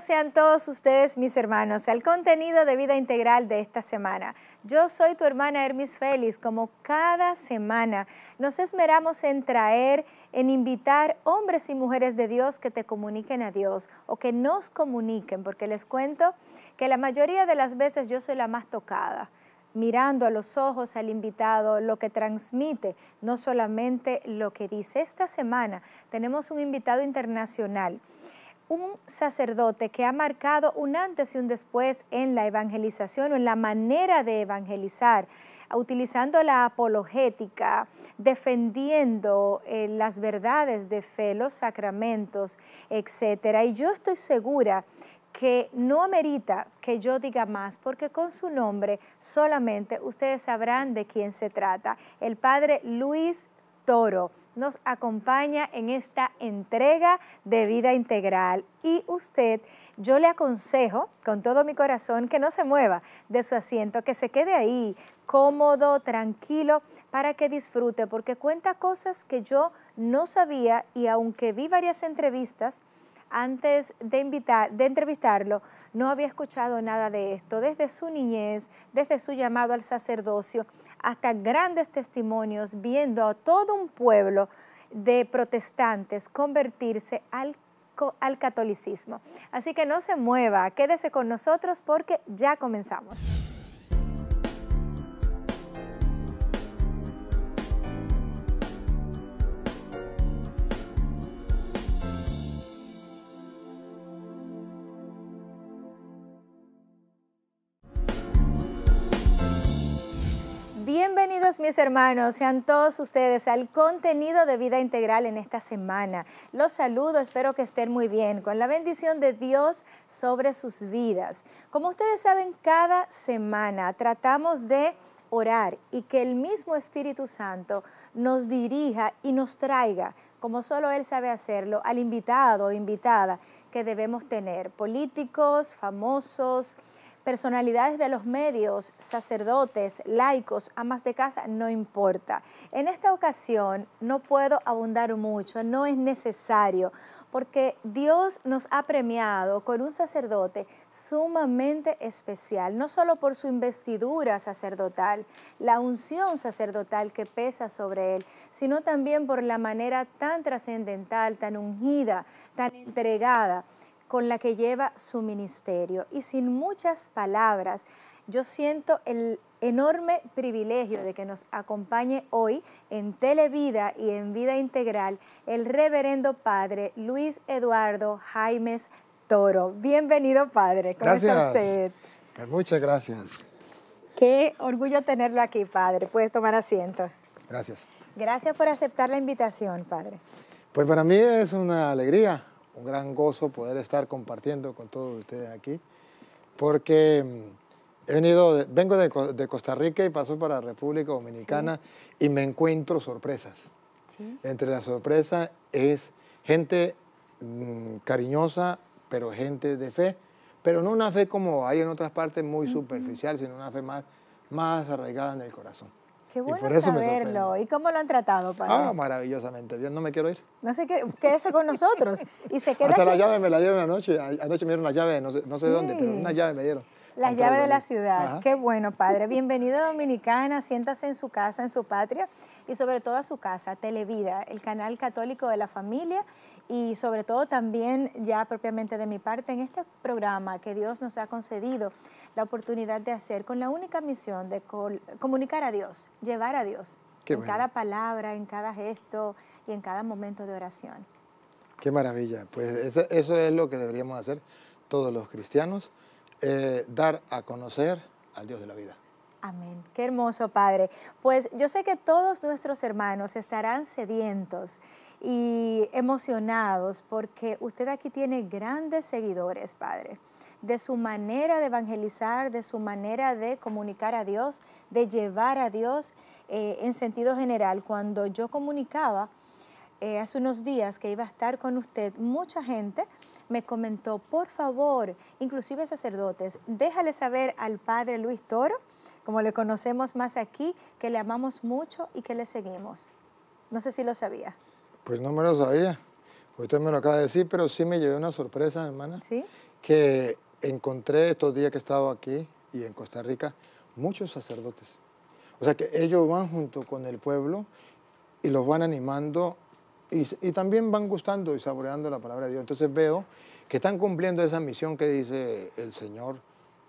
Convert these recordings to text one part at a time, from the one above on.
sean todos ustedes, mis hermanos, El contenido de vida integral de esta semana. Yo soy tu hermana Hermis Félix. Como cada semana, nos esmeramos en traer, en invitar hombres y mujeres de Dios que te comuniquen a Dios o que nos comuniquen, porque les cuento que la mayoría de las veces yo soy la más tocada mirando a los ojos al invitado, lo que transmite, no solamente lo que dice. Esta semana tenemos un invitado internacional un sacerdote que ha marcado un antes y un después en la evangelización o en la manera de evangelizar, utilizando la apologética, defendiendo eh, las verdades de fe, los sacramentos, etc. Y yo estoy segura que no amerita que yo diga más, porque con su nombre solamente ustedes sabrán de quién se trata, el padre Luis Toro nos acompaña en esta entrega de vida integral y usted, yo le aconsejo con todo mi corazón que no se mueva de su asiento, que se quede ahí cómodo, tranquilo, para que disfrute, porque cuenta cosas que yo no sabía y aunque vi varias entrevistas, antes de, invitar, de entrevistarlo, no había escuchado nada de esto, desde su niñez, desde su llamado al sacerdocio, hasta grandes testimonios, viendo a todo un pueblo de protestantes convertirse al, al catolicismo. Así que no se mueva, quédese con nosotros porque ya comenzamos. mis hermanos, sean todos ustedes al contenido de vida integral en esta semana. Los saludo, espero que estén muy bien, con la bendición de Dios sobre sus vidas. Como ustedes saben, cada semana tratamos de orar y que el mismo Espíritu Santo nos dirija y nos traiga, como solo Él sabe hacerlo, al invitado o invitada que debemos tener, políticos, famosos, personalidades de los medios, sacerdotes, laicos, amas de casa, no importa. En esta ocasión no puedo abundar mucho, no es necesario, porque Dios nos ha premiado con un sacerdote sumamente especial, no solo por su investidura sacerdotal, la unción sacerdotal que pesa sobre él, sino también por la manera tan trascendental, tan ungida, tan entregada con la que lleva su ministerio. Y sin muchas palabras, yo siento el enorme privilegio de que nos acompañe hoy en Televida y en Vida Integral el reverendo padre Luis Eduardo Jaimes Toro. Bienvenido padre, ¿cómo gracias. está usted? Muchas gracias. Qué orgullo tenerlo aquí padre, puedes tomar asiento. Gracias. Gracias por aceptar la invitación padre. Pues para mí es una alegría un gran gozo poder estar compartiendo con todos ustedes aquí, porque mm, he venido, vengo de, Costa Rica y paso para República Dominicana y me encuentro sorpresas. Entre las sorpresas es gente mm, cariñosa, pero gente de fe, pero no una fe como hay en otras partes muy superficial, sino una fe más, más arraigada en el corazón. Qué bueno saberlo. ¿Y cómo lo han tratado, padre? Ah, maravillosamente. Bien, no me quiero ir. No sé qué, quédese con nosotros. y se queda Hasta la llave me la dieron anoche. Anoche me dieron la llave, no sé, dónde, pero una llave me dieron. Las llaves de la ciudad. Qué bueno, padre. Bienvenido a Dominicana. Siéntase en su casa, en su patria y sobre todo a su casa, Televida, el canal católico de la familia y sobre todo también ya propiamente de mi parte en este programa que Dios nos ha concedido la oportunidad de hacer con la única misión de comunicar a Dios, llevar a Dios en cada palabra, en cada gesto y en cada momento de oración. Qué maravilla, pues eso es lo que deberíamos hacer todos los cristianos, eh, dar a conocer al Dios de la vida. Amén. Qué hermoso, Padre. Pues yo sé que todos nuestros hermanos estarán sedientos y emocionados porque usted aquí tiene grandes seguidores, Padre, de su manera de evangelizar, de su manera de comunicar a Dios, de llevar a Dios eh, en sentido general. Cuando yo comunicaba eh, hace unos días que iba a estar con usted, mucha gente me comentó, por favor, inclusive sacerdotes, déjale saber al Padre Luis Toro, como le conocemos más aquí, que le amamos mucho y que le seguimos. No sé si lo sabía. Pues no me lo sabía. Usted me lo acaba de decir, pero sí me llevé una sorpresa, hermana. Sí. Que encontré estos días que he estado aquí y en Costa Rica muchos sacerdotes. O sea que ellos van junto con el pueblo y los van animando y, también van gustando y saboreando la palabra de Dios. Entonces veo que están cumpliendo esa misión que dice el Señor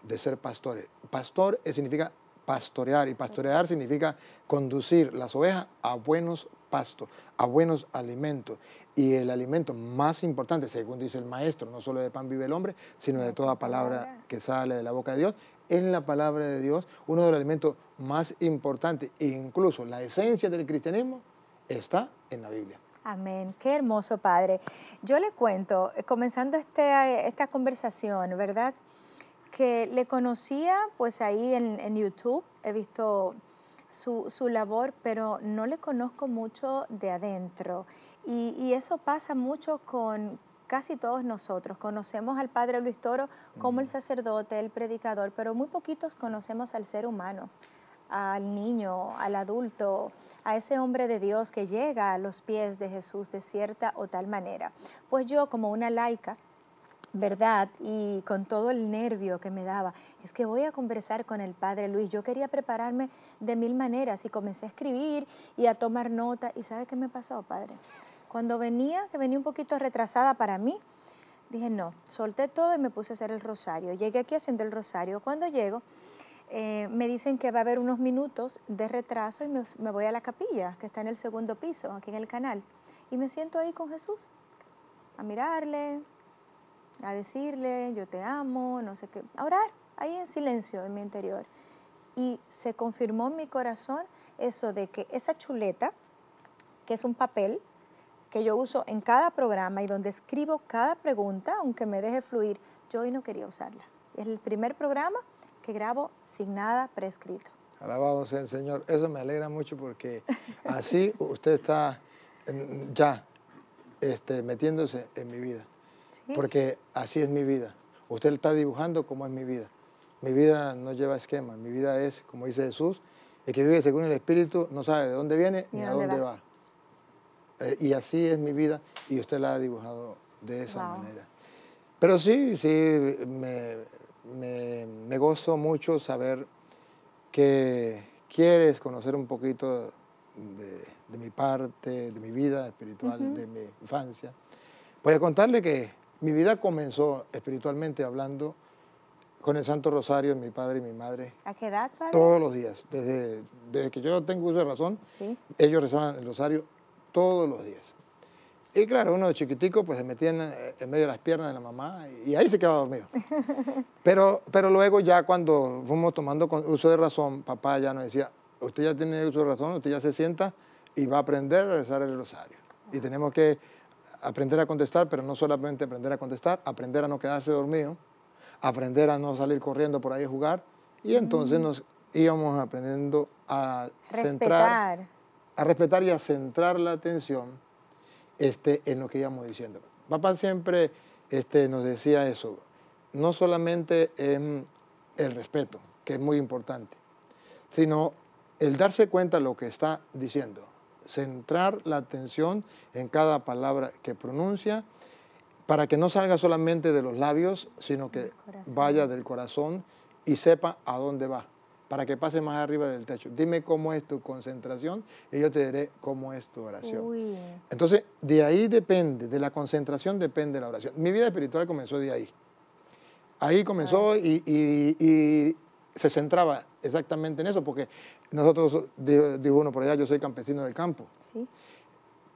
de ser pastores. Pastor significa pastorear y pastorear significa conducir las ovejas a buenos pasto, a buenos alimentos. Y el alimento más importante, según dice el maestro, no solo de pan vive el hombre, sino de toda palabra que sale de la boca de Dios, es la palabra de Dios, uno de los alimentos más importantes. E incluso la esencia del cristianismo está en la Biblia. Amén. Qué hermoso, Padre. Yo le cuento, eh, comenzando este, esta conversación, ¿verdad? Que le conocía pues ahí en YouTube, he visto su, labor, pero no le conozco mucho de adentro. Y, y eso pasa mucho con, casi todos nosotros. Conocemos al Padre Luis Toro como el mm. sacerdote, el predicador, pero muy poquitos conocemos al ser humano, al niño, al adulto, a ese hombre de Dios que llega a los pies de Jesús de cierta o tal manera. Pues yo como una laica ¿verdad? Y con todo el nervio que me daba, es que voy a conversar con el padre Luis. Yo quería prepararme de mil maneras y comencé a escribir y a tomar nota. ¿Y sabe qué me pasó, padre? Cuando venía, que venía un poquito retrasada para mí, dije no, solté todo y me puse a hacer el rosario. Llegué aquí haciendo el rosario. Cuando llego, eh, me dicen que va a haber unos minutos de retraso y me, me voy a la capilla, que está en el segundo piso, aquí en el canal. Y me siento ahí con Jesús, a mirarle, a decirle, yo te amo, no sé qué, a orar ahí en silencio en mi interior. Y se confirmó en mi corazón eso de que esa chuleta, que es un papel que yo uso en cada programa y donde escribo cada pregunta, aunque me deje fluir, yo hoy no quería usarla. Es el primer programa que grabo sin nada prescrito. Alabado sea el Señor. Eso me alegra mucho porque así usted está ya este, metiéndose en mi vida porque así es mi vida. Usted está dibujando cómo es mi vida. Mi vida no lleva esquema, mi vida es, como dice Jesús, el que vive según el Espíritu no sabe de dónde viene ni, a dónde va. Eh, y así es mi vida y usted la ha dibujado de esa manera. Pero sí, sí, me, me, gozo mucho saber que quieres conocer un poquito de, mi parte, de mi vida espiritual, de mi infancia. Voy a contarle que mi vida comenzó espiritualmente hablando con el Santo Rosario, mi padre y mi madre. ¿A qué edad, padre? Todos los días. Desde, desde que yo tengo uso de razón, ellos rezaban el Rosario todos los días. Y claro, uno de chiquitico pues se metía en, medio de las piernas de la mamá y ahí se quedaba dormido. Pero, pero luego ya cuando fuimos tomando uso de razón, papá ya nos decía, usted ya tiene uso de razón, usted ya se sienta y va a aprender a rezar el rosario. Y tenemos que aprender a contestar, pero no solamente aprender a contestar, aprender a no quedarse dormido, aprender a no salir corriendo por ahí a jugar. Y entonces nos íbamos aprendiendo a respetar. centrar, a respetar y a centrar la atención este, en lo que íbamos diciendo. Papá siempre este, nos decía eso, no solamente en el respeto, que es muy importante, sino el darse cuenta de lo que está diciendo centrar la atención en cada palabra que pronuncia para que no salga solamente de los labios, sino que vaya del corazón y sepa a dónde va, para que pase más arriba del techo. Dime cómo es tu concentración y yo te diré cómo es tu oración. Entonces, de ahí depende, de la concentración depende la oración. Mi vida espiritual comenzó de ahí. Ahí comenzó y, y se centraba exactamente en eso, porque nosotros, dijo uno por allá, yo soy campesino del campo.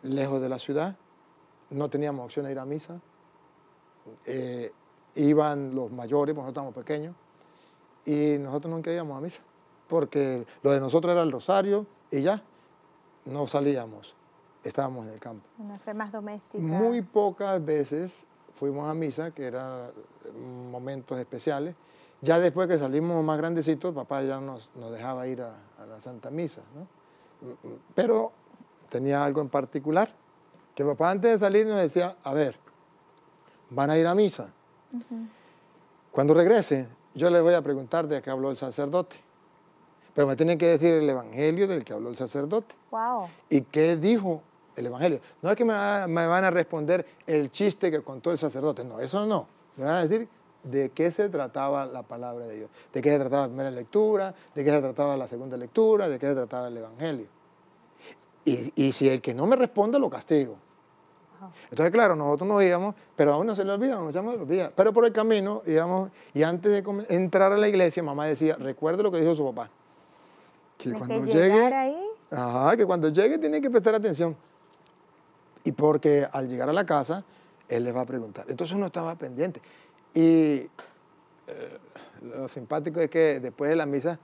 Lejos de la ciudad, no teníamos opción de ir a misa. Eh, iban los mayores, nosotros estábamos pequeños, y nosotros nunca íbamos a misa, porque lo de nosotros era el rosario y ya, no salíamos, estábamos en el campo. Una fe más doméstica. Muy pocas veces fuimos a misa, que eran momentos especiales, ya después que salimos más grandecitos, papá ya nos, dejaba ir a, la Santa Misa, Pero tenía algo en particular, que papá antes de salir nos decía, a ver, van a ir a misa. Cuando regrese, yo les voy a preguntar de qué habló el sacerdote. Pero me tienen que decir el evangelio del que habló el sacerdote. Wow. ¿Y qué dijo el evangelio? No es que me, me van a responder el chiste que contó el sacerdote, no, eso no. Me van a decir de qué se trataba la palabra de Dios, de qué se trataba la primera lectura, de qué se trataba la segunda lectura, de qué se trataba el Evangelio. Y, si el que no me responde lo castigo. Entonces, claro, nosotros nos íbamos, pero a uno se le olvida, nos olvida. Pero por el camino íbamos, y antes de entrar a la iglesia, mamá decía, recuerde lo que dijo su papá. Que cuando llegue, que cuando llegue tiene que prestar atención. Y porque al llegar a la casa, él les va a preguntar. Entonces uno estaba pendiente. Y eh, lo simpático es que después de la misa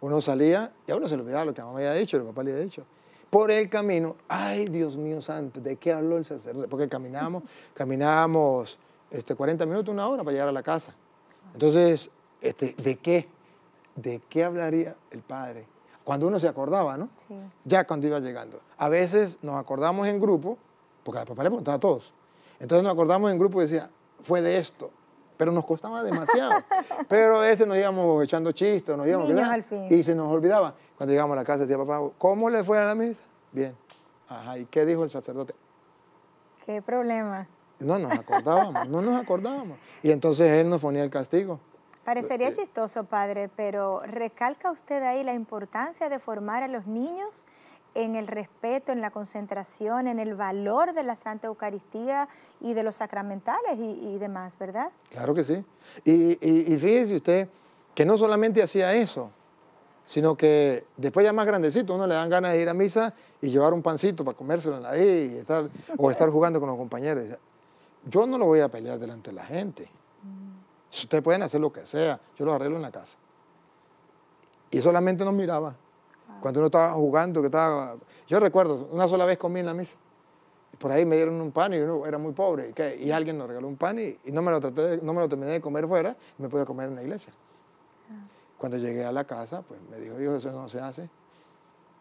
uno salía y a uno se le olvidaba lo que mamá había dicho, lo que papá le había dicho. Por el camino, ay Dios mío santo, ¿de qué habló el sacerdote? Porque caminábamos, caminábamos este, 40 minutos, una hora para llegar a la casa. Entonces, este, ¿de qué? ¿De qué hablaría el padre? Cuando uno se acordaba, ¿no? Ya cuando iba llegando. A veces nos acordamos en grupo, porque a papá le preguntaba a todos. Entonces nos acordamos en grupo y decía, fue de esto, pero nos costaba demasiado. pero ese nos íbamos echando chistes, nos íbamos... Y se nos olvidaba. Cuando llegamos a la casa decía, papá, ¿cómo le fue a la misa? Bien. Ajá, ¿y qué dijo el sacerdote? ¿Qué problema? No nos acordábamos, no nos acordábamos. Y entonces él nos ponía el castigo. Parecería eh, eh. chistoso, padre, pero recalca usted ahí la importancia de formar a los niños en el respeto, en la concentración, en el valor de la Santa Eucaristía y de los sacramentales y, demás, ¿verdad? Claro que sí. Y, y, fíjese usted que no solamente hacía eso, sino que después ya más grandecito, uno le dan ganas de ir a misa y llevar un pancito para comérselo ahí y estar, o estar jugando con los compañeros. Yo no lo voy a pelear delante de la gente. Mm. Ustedes pueden hacer lo que sea, yo lo arreglo en la casa. Y solamente nos miraba. Cuando uno estaba jugando, que estaba... Yo recuerdo, una sola vez comí en la misa, Por ahí me dieron un pan y yo era muy pobre. Y, y alguien nos regaló un pan y, no, me lo traté, no me lo terminé de comer fuera y me pude comer en la iglesia. Ah. Cuando llegué a la casa, pues me dijo, Dios, eso no se hace.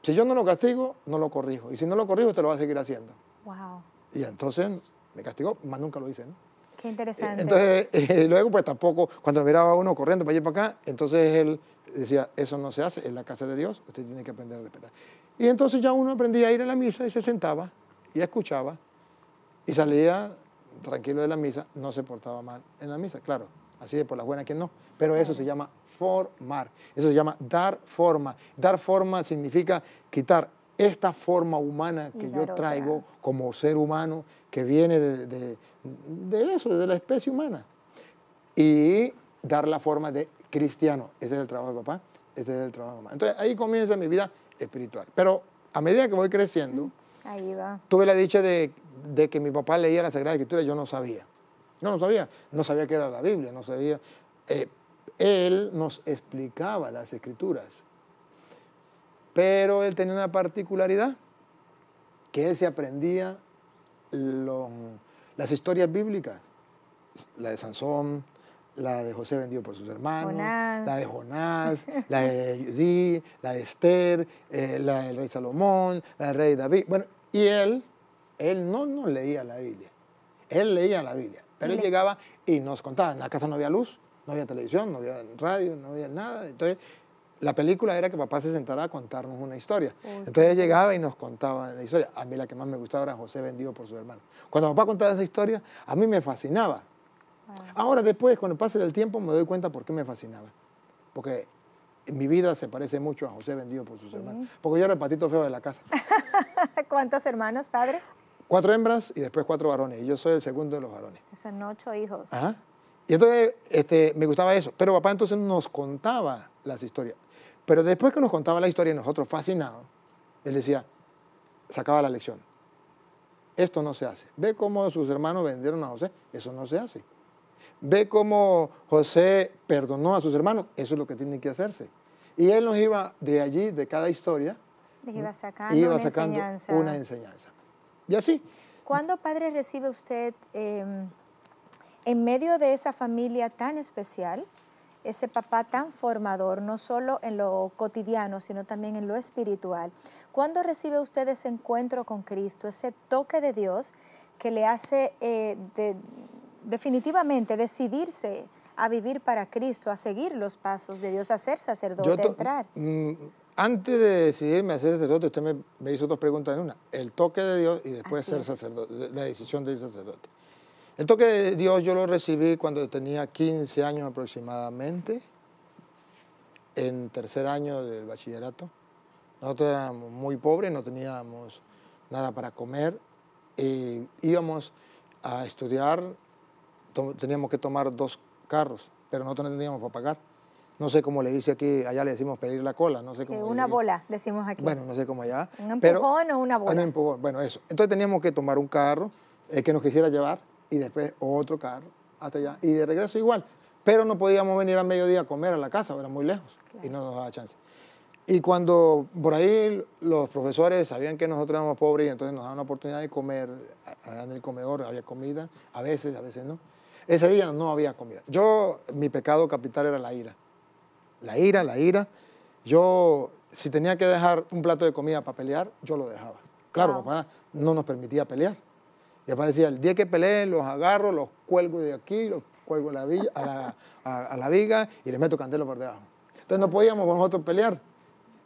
Si yo no lo castigo, no lo corrijo. Y si no lo corrijo, te lo va a seguir haciendo. Wow. Y entonces me castigó, más nunca lo hice, ¿no? Qué eh, interesante. Entonces, eh, luego pues tampoco, cuando miraba uno corriendo para allá para acá, entonces él decía, eso no se hace, en la casa de Dios, usted tiene que aprender a respetar. Y entonces ya uno aprendía a ir a la misa y se sentaba y escuchaba y salía tranquilo de la misa, no se portaba mal en la misa, claro, así de por las buenas que no, pero eso se llama formar, eso se llama dar forma. Dar forma significa quitar esta forma humana que yo traigo como ser humano que viene de, de, eso, de la especie humana. Y dar la forma de cristiano. Ese es el trabajo de papá, ese es el trabajo de mamá. Entonces ahí comienza mi vida espiritual. Pero a medida que voy creciendo, tuve la dicha de, de que mi papá leía la Sagrada Escritura, yo no sabía. No, no sabía, no sabía qué era la Biblia, no sabía. Eh, él nos explicaba las escrituras pero él tenía una particularidad, que él se aprendía las historias bíblicas, la de Sansón, la de José vendido por sus hermanos, la de Jonás, la de Judí, la de Esther, eh, la del rey Salomón, la del rey David. Bueno, y él, él no no leía la Biblia, él leía la Biblia, pero él llegaba y nos contaba, en la casa no había luz, no había televisión, no había radio, no había nada, entonces la película era que papá se sentara a contarnos una historia. Entonces Entonces llegaba y nos contaba la historia. A mí la que más me gustaba era José vendido por su hermano. Cuando papá contaba esa historia, a mí me fascinaba. Ahora después, con el pase del tiempo, me doy cuenta por qué me fascinaba. Porque en mi vida se parece mucho a José vendido por sus hermano, hermanos. Porque yo era el patito feo de la casa. ¿Cuántos hermanos, padre? Cuatro hembras y después cuatro varones. Y yo soy el segundo de los varones. Son ocho hijos. Y entonces este, me gustaba eso. Pero papá entonces nos contaba las historias. Pero después que nos contaba la historia y nosotros fascinados, él decía, sacaba la lección. Esto no se hace. Ve cómo sus hermanos vendieron a José, eso no se hace. Ve cómo José perdonó a sus hermanos, eso es lo que tiene que hacerse. Y él nos iba de allí, de cada historia, iba mm, sacando, una, enseñanza. Y así. ¿Cuándo, padre, recibe usted, em, en medio de esa familia tan especial, ese papá tan formador, no solo en lo cotidiano, sino también en lo espiritual. ¿Cuándo recibe usted ese encuentro con Cristo, ese toque de Dios que le hace eh, definitivamente decidirse a vivir para Cristo, a seguir los pasos de Dios, a ser sacerdote, entrar? Mm, antes de decidirme a ser sacerdote, usted me, hizo dos preguntas en una, el toque de Dios y después ser sacerdote, la decisión de ser sacerdote. El toque de Dios yo lo recibí cuando tenía 15 años aproximadamente, en tercer año del bachillerato. Nosotros éramos muy pobres, no teníamos nada para comer, íbamos a estudiar, teníamos que tomar dos carros, pero nosotros no teníamos para pagar. No sé cómo le dice aquí, allá le decimos pedir la cola, no sé eh, cómo. Una bola, decimos aquí. Bueno, no sé cómo allá. ¿Un empujón o una bola? Un ah, empujón, bueno, eso. Entonces teníamos que tomar un carro eh, que nos quisiera llevar y después otro carro hasta allá. Y de regreso igual. Pero no podíamos venir al mediodía a comer a la casa, era muy lejos y no nos daba chance. Y cuando por ahí los profesores sabían que nosotros éramos pobres y entonces nos daban la oportunidad de comer eh, en el comedor, había comida, a veces, a veces no. Ese día no había comida. Yo, mi pecado capital era la ira. La ira, la ira. Yo, si tenía que dejar un plato de comida para pelear, yo lo dejaba. Claro, no nos permitía pelear. Y aparecía, el día que peleé, los agarro, los cuelgo de aquí, los cuelgo a la, viga y les meto candelo por debajo. Entonces no podíamos con nosotros pelear.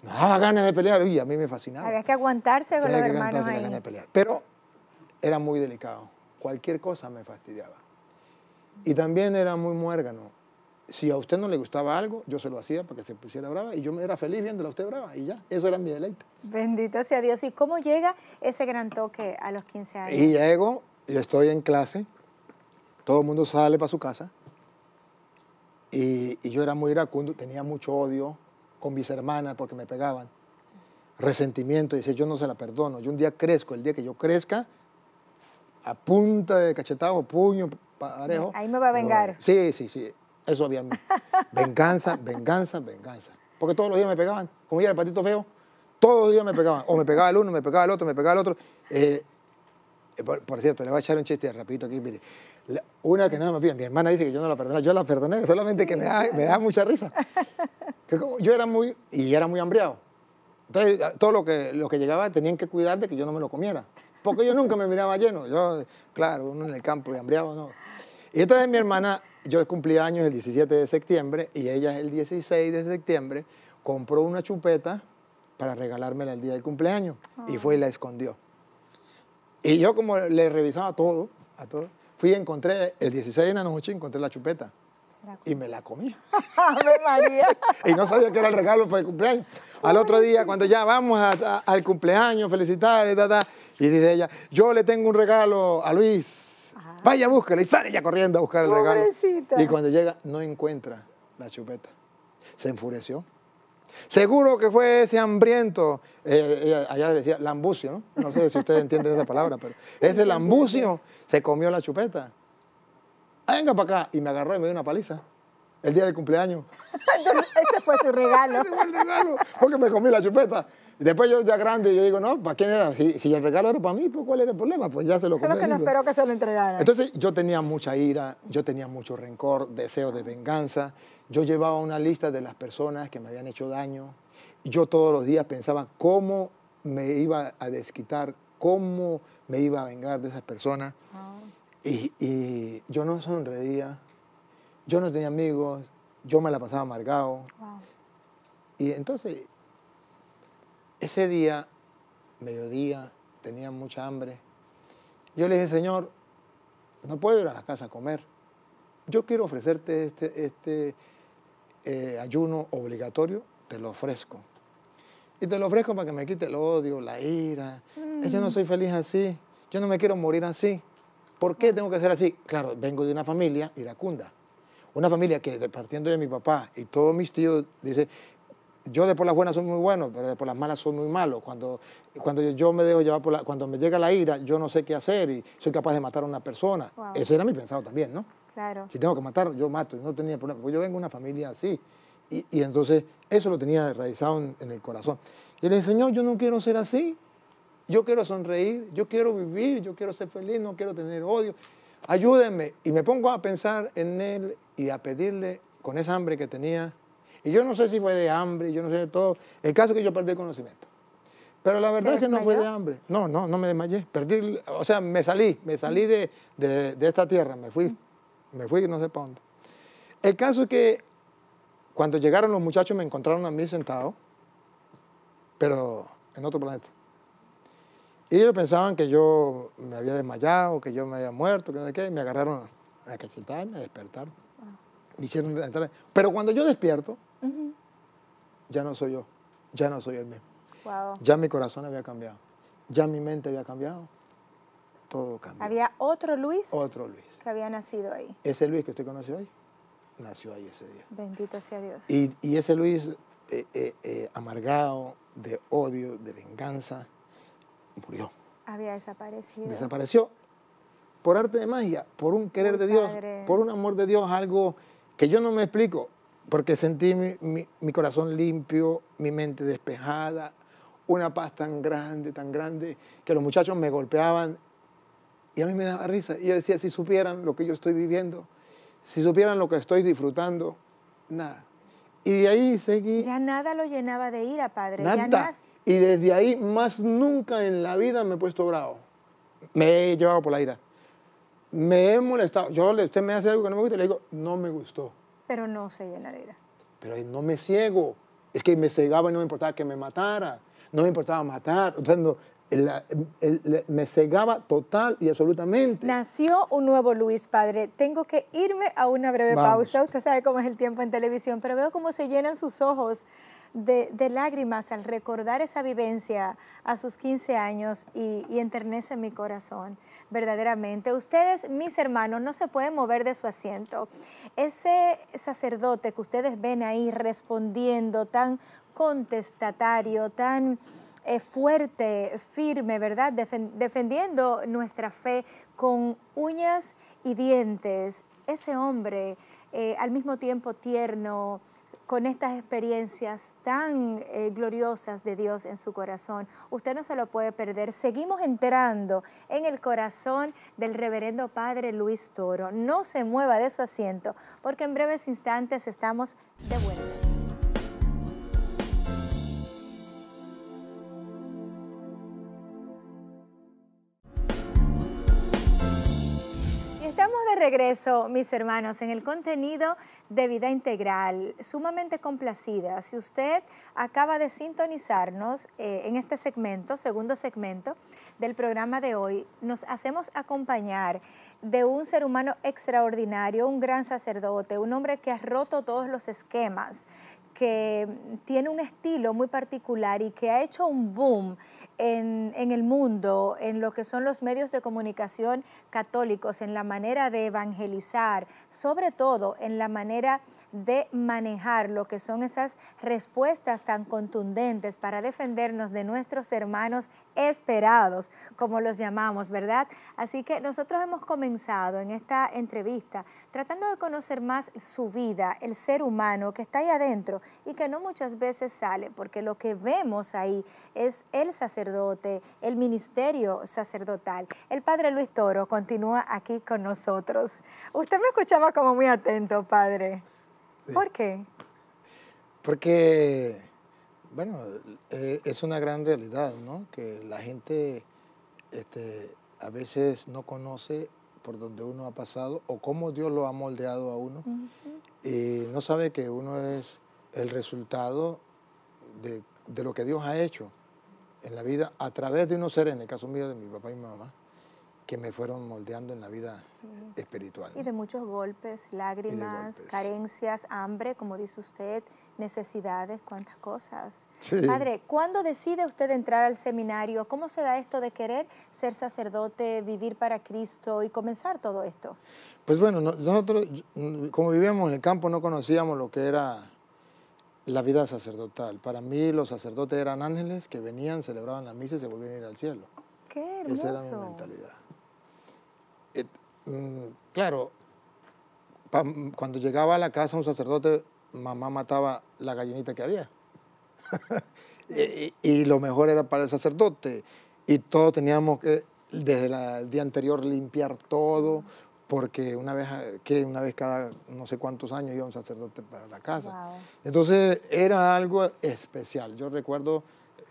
Nos daba ganas de pelear y a mí me fascinaba. Había que aguantarse con los hermanos ahí. Ganas de pelear. Pero era muy delicado. Cualquier cosa me fastidiaba. Y también era muy muérgano si a usted no le gustaba algo, yo se lo hacía para que se pusiera brava y yo me era feliz viéndola a usted brava y ya, eso era mi deleite. Bendito sea Dios. ¿Y cómo llega ese gran toque a los 15 años? Y llego, y estoy en clase, todo el mundo sale para su casa y, yo era muy iracundo, tenía mucho odio con mis hermanas porque me pegaban, resentimiento, y dice, yo no se la perdono, yo un día crezco, el día que yo crezca, a punta de cachetado, puño, parejo. Ahí me va a vengar. sí, sí, sí eso había Venganza, venganza, venganza. Porque todos los días me pegaban, como yo era el patito feo, todos los días me pegaban. O me pegaba el uno, me pegaba el otro, me pegaba el otro. Eh, eh, por, cierto, le voy a echar un chiste rapidito aquí, mire. una que no me pide, mi hermana dice que yo no la perdoné, yo la perdoné, solamente que me da, mucha risa. yo era muy, y era muy hambriado. Entonces, todo lo que, lo que llegaba tenían que cuidar de que yo no me lo comiera. Porque yo nunca me miraba lleno. Yo, claro, uno en el campo y hambriado, no. Y entonces mi hermana, yo cumplí años el 17 de septiembre y ella el 16 de septiembre compró una chupeta para regalármela el día del cumpleaños y fue y la escondió. Y yo como le revisaba todo, a todo, fui y encontré el 16 de la encontré la chupeta. Y me la comí. María! y no sabía que era el regalo para el cumpleaños. Al otro día, cuando ya vamos al cumpleaños, felicitar, y dice ella, yo le tengo un regalo a Luis vaya, búsquela. Y sale ya corriendo a buscar el regalo. Y cuando llega, no encuentra la chupeta. Se enfureció. Seguro que fue ese hambriento, eh, eh, allá decía lambucio, ¿no? No sé si ustedes entienden esa palabra, pero ese lambucio se comió la chupeta. Ah, venga para acá. Y me agarró y me dio una paliza. El día del cumpleaños. ese fue su regalo. ese fue el regalo, porque me comí la chupeta. Después yo ya grande, yo digo, no, ¿para quién era? Si, el regalo era para mí, pues ¿cuál era el problema? Pues ya se lo Solo que no esperó que se lo entregaran. Entonces yo tenía mucha ira, yo tenía mucho rencor, deseo de venganza. Yo llevaba una lista de las personas que me habían hecho daño. Yo todos los días pensaba cómo me iba a desquitar, cómo me iba a vengar de esas personas. Ah. Y, yo no sonreía, yo no tenía amigos, yo me la pasaba amargado. Y entonces ese día, mediodía, tenía mucha hambre. Yo le dije, Señor, no puedo ir a la casa a comer. Yo quiero ofrecerte este, este eh, ayuno obligatorio, te lo ofrezco. Y te lo ofrezco para que me quite el odio, la ira. Yo no mm. soy feliz así, yo no me quiero morir así. ¿Por qué tengo que ser así? Claro, vengo de una familia iracunda. Una familia que, partiendo de mi papá y todos mis tíos, dice, yo de por las buenas soy muy bueno, pero de por las malas soy muy malo. Cuando, cuando yo me dejo llevar por cuando me llega la ira, yo no sé qué hacer y soy capaz de matar a una persona. Eso Ese era mi pensado también, ¿no? Claro. Si tengo que matar, yo mato. No tenía problema, porque yo vengo de una familia así. Y, entonces eso lo tenía realizado en, el corazón. Y le Señor, yo no quiero ser así. Yo quiero sonreír, yo quiero vivir, yo quiero ser feliz, no quiero tener odio. Ayúdenme. Y me pongo a pensar en Él y a pedirle con esa hambre que tenía y yo no sé si fue de hambre, yo no sé de todo. El caso es que yo perdí el conocimiento. Pero la verdad es que no fue de hambre. No, no, no me desmayé. Perdí, o sea, me salí, me salí de, esta tierra, me fui. Me fui no sé para dónde. El caso es que cuando llegaron los muchachos me encontraron a mí sentado, pero en otro planeta. Y ellos pensaban que yo me había desmayado, que yo me había muerto, que no sé qué, me agarraron a cachetar, me despertaron. Me hicieron entrar. Pero cuando yo despierto, ya no soy yo, ya no soy el mismo. Ya mi corazón había cambiado, ya mi mente había cambiado, todo cambió. Había otro Luis. Otro Que había nacido ahí. Ese Luis que usted conoce hoy, nació ahí ese día. Bendito sea Dios. Y, ese Luis eh, eh, eh, amargado, de odio, de venganza, murió. Había desaparecido. Desapareció por arte de magia, por un querer de Dios, por un amor de Dios, algo que yo no me explico porque sentí mi, corazón limpio, mi mente despejada, una paz tan grande, tan grande, que los muchachos me golpeaban y a mí me daba risa. Y yo decía, si supieran lo que yo estoy viviendo, si supieran lo que estoy disfrutando, nada. Y de ahí seguí. Ya nada lo llenaba de ira, padre. Nada. Y desde ahí más nunca en la vida me he puesto bravo. Me he llevado por la ira. Me he molestado. Yo, usted me hace algo que no me gusta y le digo, no me gustó pero no soy llenadera. Pero no me ciego. Es que me cegaba y no me importaba que me matara. No me importaba matar. Entonces, me cegaba total y absolutamente. Nació un nuevo Luis, padre. Tengo que irme a una breve pausa. Usted sabe cómo es el tiempo en televisión, pero veo cómo se llenan sus ojos de, lágrimas al recordar esa vivencia a sus 15 años y, enternece mi corazón, verdaderamente. Ustedes, mis hermanos, no se pueden mover de su asiento. Ese sacerdote que ustedes ven ahí respondiendo tan contestatario, tan... Eh, fuerte, firme, ¿verdad? defendiendo nuestra fe con uñas y dientes. Ese hombre, eh, al mismo tiempo tierno, con estas experiencias tan eh, gloriosas de Dios en su corazón. Usted no se lo puede perder. Seguimos entrando en el corazón del reverendo Padre Luis Toro. No se mueva de su asiento porque en breves instantes estamos de vuelta. regreso, mis hermanos, en el contenido de Vida Integral. Sumamente complacida. Si usted acaba de sintonizarnos eh, en este segmento, segundo segmento del programa de hoy, nos hacemos acompañar de un ser humano extraordinario, un gran sacerdote, un hombre que ha roto todos los esquemas que tiene un estilo muy particular y que ha hecho un boom en, en, el mundo, en lo que son los medios de comunicación católicos, en la manera de evangelizar, sobre todo en la manera de manejar lo que son esas respuestas tan contundentes para defendernos de nuestros hermanos esperados, como los llamamos, ¿verdad? Así que nosotros hemos comenzado en esta entrevista tratando de conocer más su vida, el ser humano que está ahí adentro y que no muchas veces sale, porque lo que vemos ahí es el sacerdote, el ministerio sacerdotal. El padre Luis Toro continúa aquí con nosotros. Usted me escuchaba como muy atento, padre. ¿Por qué? Porque, bueno, e, es una gran realidad, ¿no? Que la gente este, a veces no conoce por donde uno ha pasado o cómo Dios lo ha moldeado a uno y no sabe que uno es el resultado de, de, lo que Dios ha hecho en la vida a través de unos seres, en el caso mío de mi papá y mi mamá que me fueron moldeando en la vida espiritual. Y de muchos golpes, lágrimas, carencias, hambre, como dice usted, necesidades, cuántas cosas. Padre, ¿cuándo decide usted entrar al seminario? ¿Cómo se da esto de querer ser sacerdote, vivir para Cristo y comenzar todo esto? Pues bueno, nosotros mm, como vivíamos en el campo no conocíamos lo que era la vida sacerdotal. Para mí los sacerdotes eran ángeles que venían, celebraban la misa y se volvían a ir al cielo. Qué hermoso. Esa era mi mentalidad. Mm, claro, cuando llegaba a la casa un sacerdote, mamá mataba la gallinita que había. y, lo mejor era para el sacerdote. Y todos teníamos que, desde el día anterior, limpiar todo, porque una vez, que una vez cada no sé cuántos años iba un sacerdote para la casa. Entonces era algo especial. Yo recuerdo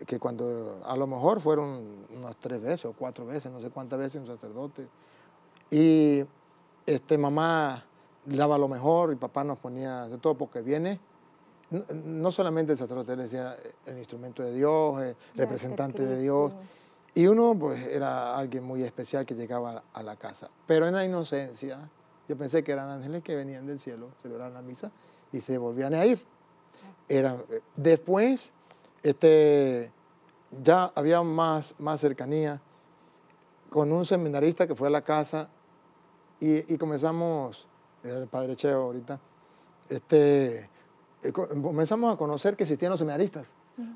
que cuando a lo mejor fueron unas tres veces o cuatro veces, no sé cuántas veces un sacerdote y este, mamá daba lo mejor y papá nos ponía de todo porque viene. No, solamente el sacerdote, él decía eh, el instrumento de Dios, el representante de Dios. Y uno, pues, era alguien muy especial que llegaba a la casa. Pero en la inocencia, yo pensé que eran ángeles que venían del cielo, celebraban la misa y se volvían a ir. Eh, después, este, ya había más, más cercanía con un seminarista que fue a la casa y, comenzamos, el padre Cheo ahorita, este, eh, comenzamos a conocer que existían los seminaristas.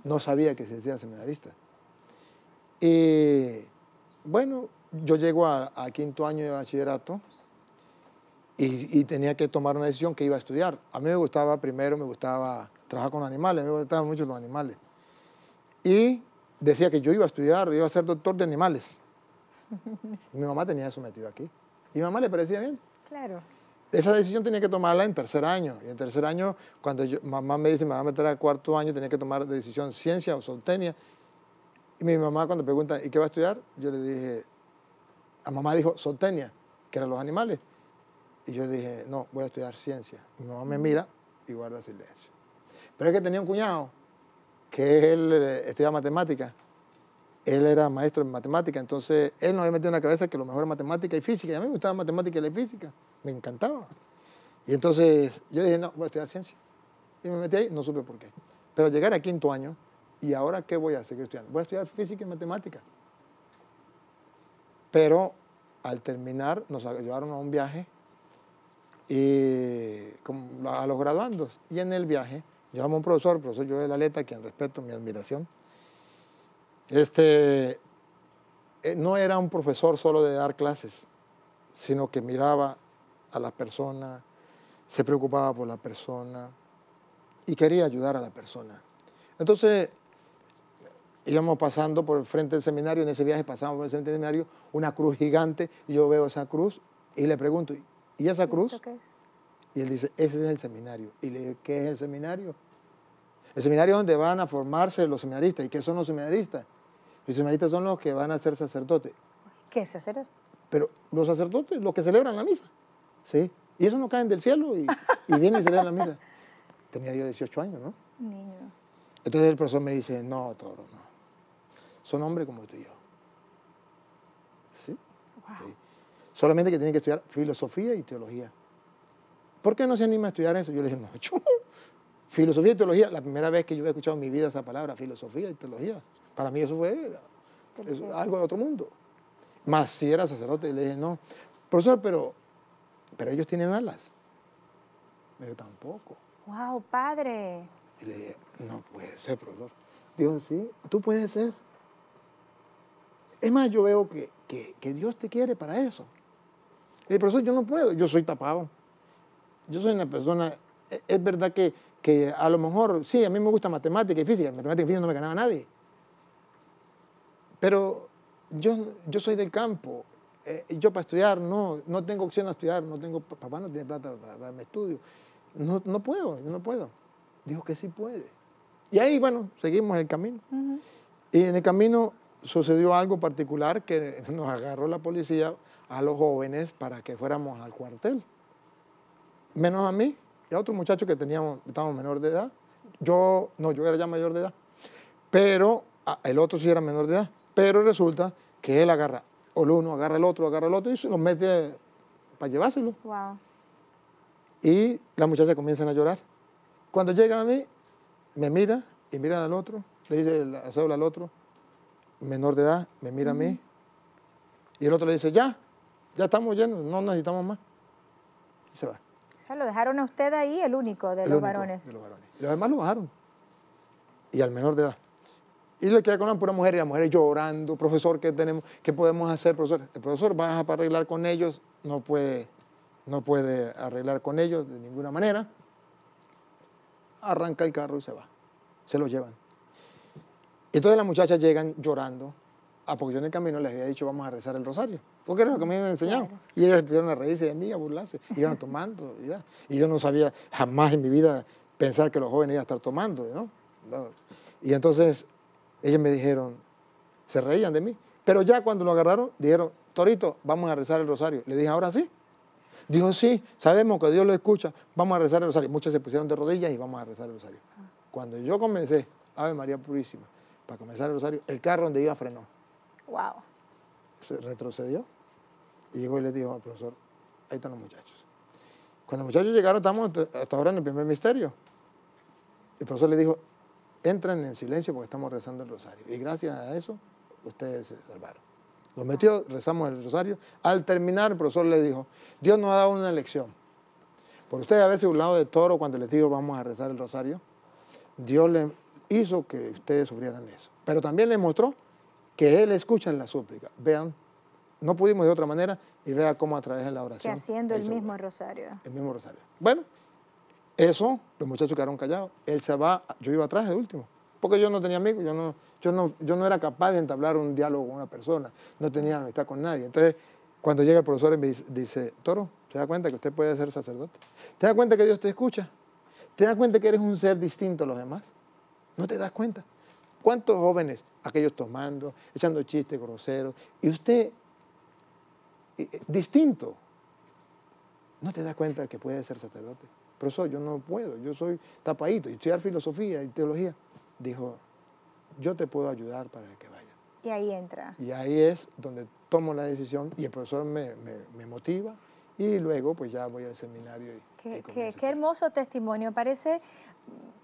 No sabía que existían seminaristas. Y bueno, yo llego a, quinto año de bachillerato y, y, tenía que tomar una decisión que iba a estudiar. A mí me gustaba, primero me gustaba trabajar con animales, me gustaban mucho los animales. Y decía que yo iba a estudiar, iba a ser doctor de animales. Mi mamá tenía eso metido aquí. Y mamá le parecía bien. Claro. Esa decisión tenía que tomarla en tercer año. Y en tercer año, cuando mamá me dice, me va a meter al cuarto año, tenía que tomar la decisión ciencia o soltenia. Y mi mamá cuando pregunta, ¿y qué va a estudiar? Yo le dije, a mamá dijo, soltenia, que eran los animales. Y yo dije, no, voy a estudiar ciencia. Mi mamá me mira y guarda silencio. Pero es que tenía un cuñado que él eh, estudiaba matemáticas él era maestro en matemática, entonces él nos había metido en la cabeza que lo mejor es matemática y física, y a mí me gustaba matemática y la física, me encantaba. Y entonces yo dije, no, voy a estudiar ciencia. Y me metí ahí, no supe por qué. Pero llegar a quinto año, ¿y ahora qué voy a seguir estudiando? Voy a estudiar física y matemática. Pero al terminar nos llevaron a un viaje y, a los graduandos. Y en el viaje llevamos a un profesor, el profesor Joel Aleta, quien respeto, mi admiración, este, eh, no era un profesor solo de dar clases, sino que miraba a la persona, se preocupaba por la persona y quería ayudar a la persona. Entonces, íbamos pasando por el frente del seminario, en ese viaje pasamos por el frente del seminario, una cruz gigante, y yo veo esa cruz y le pregunto, ¿y esa cruz? Y él dice, ese es el seminario. Y le digo, ¿qué es el seminario? El seminario es donde van a formarse los seminaristas. ¿Y qué son los seminaristas? Misioneristas son los que van a ser sacerdotes. ¿Qué es sacerdote? Pero los sacerdotes, los que celebran la misa, ¿sí? Y eso no caen del cielo y, vienen y celebran la misa. Tenía yo 18 años, ¿no? Niño. Entonces el profesor me dice, no, Toro, no. Son hombres como tú y yo. ¿Sí? Solamente que tienen que estudiar filosofía y teología. ¿Por qué no se anima a estudiar eso? Yo le dije, no, yo, filosofía y teología, la primera vez que yo he escuchado en mi vida esa palabra, filosofía y teología. Para mí eso fue algo de otro mundo. Más si era sacerdote, le dije, no, profesor, pero, pero ellos tienen alas. Me dijo, tampoco. ¡Wow, padre! le dije, no puede ser, profesor. Dios, sí, tú puedes ser. Es más, yo veo que, Dios te quiere para eso. Le dije, profesor, yo no puedo, yo soy tapado. Yo soy una persona, e, es, verdad que, que, a lo mejor, sí, a mí me gusta matemática y física, matemática y física no me ganaba nadie pero yo, yo soy del campo, eh, yo para estudiar no, no tengo opción a estudiar, no tengo, papá no tiene plata para darme estudio, no, puedo, yo no puedo. Dijo que sí puede. Y ahí, bueno, seguimos el camino. Y en el camino sucedió algo particular que nos agarró la policía a los jóvenes para que fuéramos al cuartel. Menos a mí y a otro muchacho que teníamos, estábamos menor de edad. Yo, no, yo era ya mayor de edad. Pero ah, el otro sí era menor de edad. Pero resulta que él agarra, o el uno agarra el otro, agarra el otro y se los mete para llevárselo. Y las muchachas comienzan a llorar. Cuando llega a mí, me mira y mira al otro, le dice la cédula al otro, menor de edad, me mira a mí. Y el otro le dice, ya, ya estamos llenos, no necesitamos más. Y se va. O sea, lo dejaron a usted ahí, el único de los varones. los Y los demás lo bajaron. Y al menor de edad. Y le queda con una pura mujer y la mujeres llorando, profesor, ¿qué tenemos? ¿Qué podemos hacer, profesor? El profesor va a arreglar con ellos, no puede, no puede arreglar con ellos de ninguna manera. Arranca el carro y se va. Se lo llevan. Y Entonces las muchachas llegan llorando. Ah, porque yo en el camino les había dicho, vamos a rezar el rosario. Porque era lo que me habían enseñado. Y ellas empezaron a reírse de mí, a burlarse. Iban tomando. Y yo no sabía jamás en mi vida pensar que los jóvenes iban a estar tomando. ¿no? Y entonces ellos me dijeron, se reían de mí. Pero ya cuando lo agarraron, dijeron, Torito, vamos a rezar el rosario. Le dije, ahora sí. Dijo, sí, sabemos que Dios lo escucha, vamos a rezar el rosario. Muchos se pusieron de rodillas y vamos a rezar el rosario. Cuando yo comencé, Ave María Purísima, para comenzar el rosario, el carro donde iba frenó. ¡Wow! Se retrocedió y llegó y le dijo al profesor, ahí están los muchachos. Cuando los muchachos llegaron, estamos eh, hasta ahora en el primer misterio. El profesor le dijo, entran en silencio porque estamos rezando el rosario. Y gracias a eso, ustedes se salvaron. Los metió, rezamos el rosario. Al terminar, el profesor le dijo, Dios nos ha dado una lección. Por ustedes haberse burlado de toro cuando les digo vamos a rezar el rosario, Dios le hizo que ustedes sufrieran eso. Pero también le mostró que Él escucha en la súplica. Vean, no pudimos de otra manera y vea cómo a través de la oración. Que haciendo el mismo rosario. El mismo rosario. Bueno. Eso, los muchachos quedaron callados. Él se va, yo iba atrás de último, porque yo no tenía amigos, yo no, yo no, yo no era capaz de entablar un diálogo con una persona, no tenía amistad con nadie. Entonces, cuando llega el profesor y me dice, Toro, ¿te da cuenta que usted puede ser sacerdote? ¿Te da cuenta que Dios te escucha? ¿Te das cuenta que eres un ser distinto a los demás? ¿No te das cuenta? ¿Cuántos jóvenes, aquellos tomando, echando chistes groseros, y usted eh, distinto, no te das cuenta que puede ser sacerdote? profesor, yo no puedo, yo soy tapadito, estudiar filosofía y teología. Dijo, yo te puedo ayudar para que vaya. Y ahí entra. Y ahí es donde tomo la decisión y el profesor me, motiva y luego pues ya voy al seminario. qué, qué hermoso testimonio, parece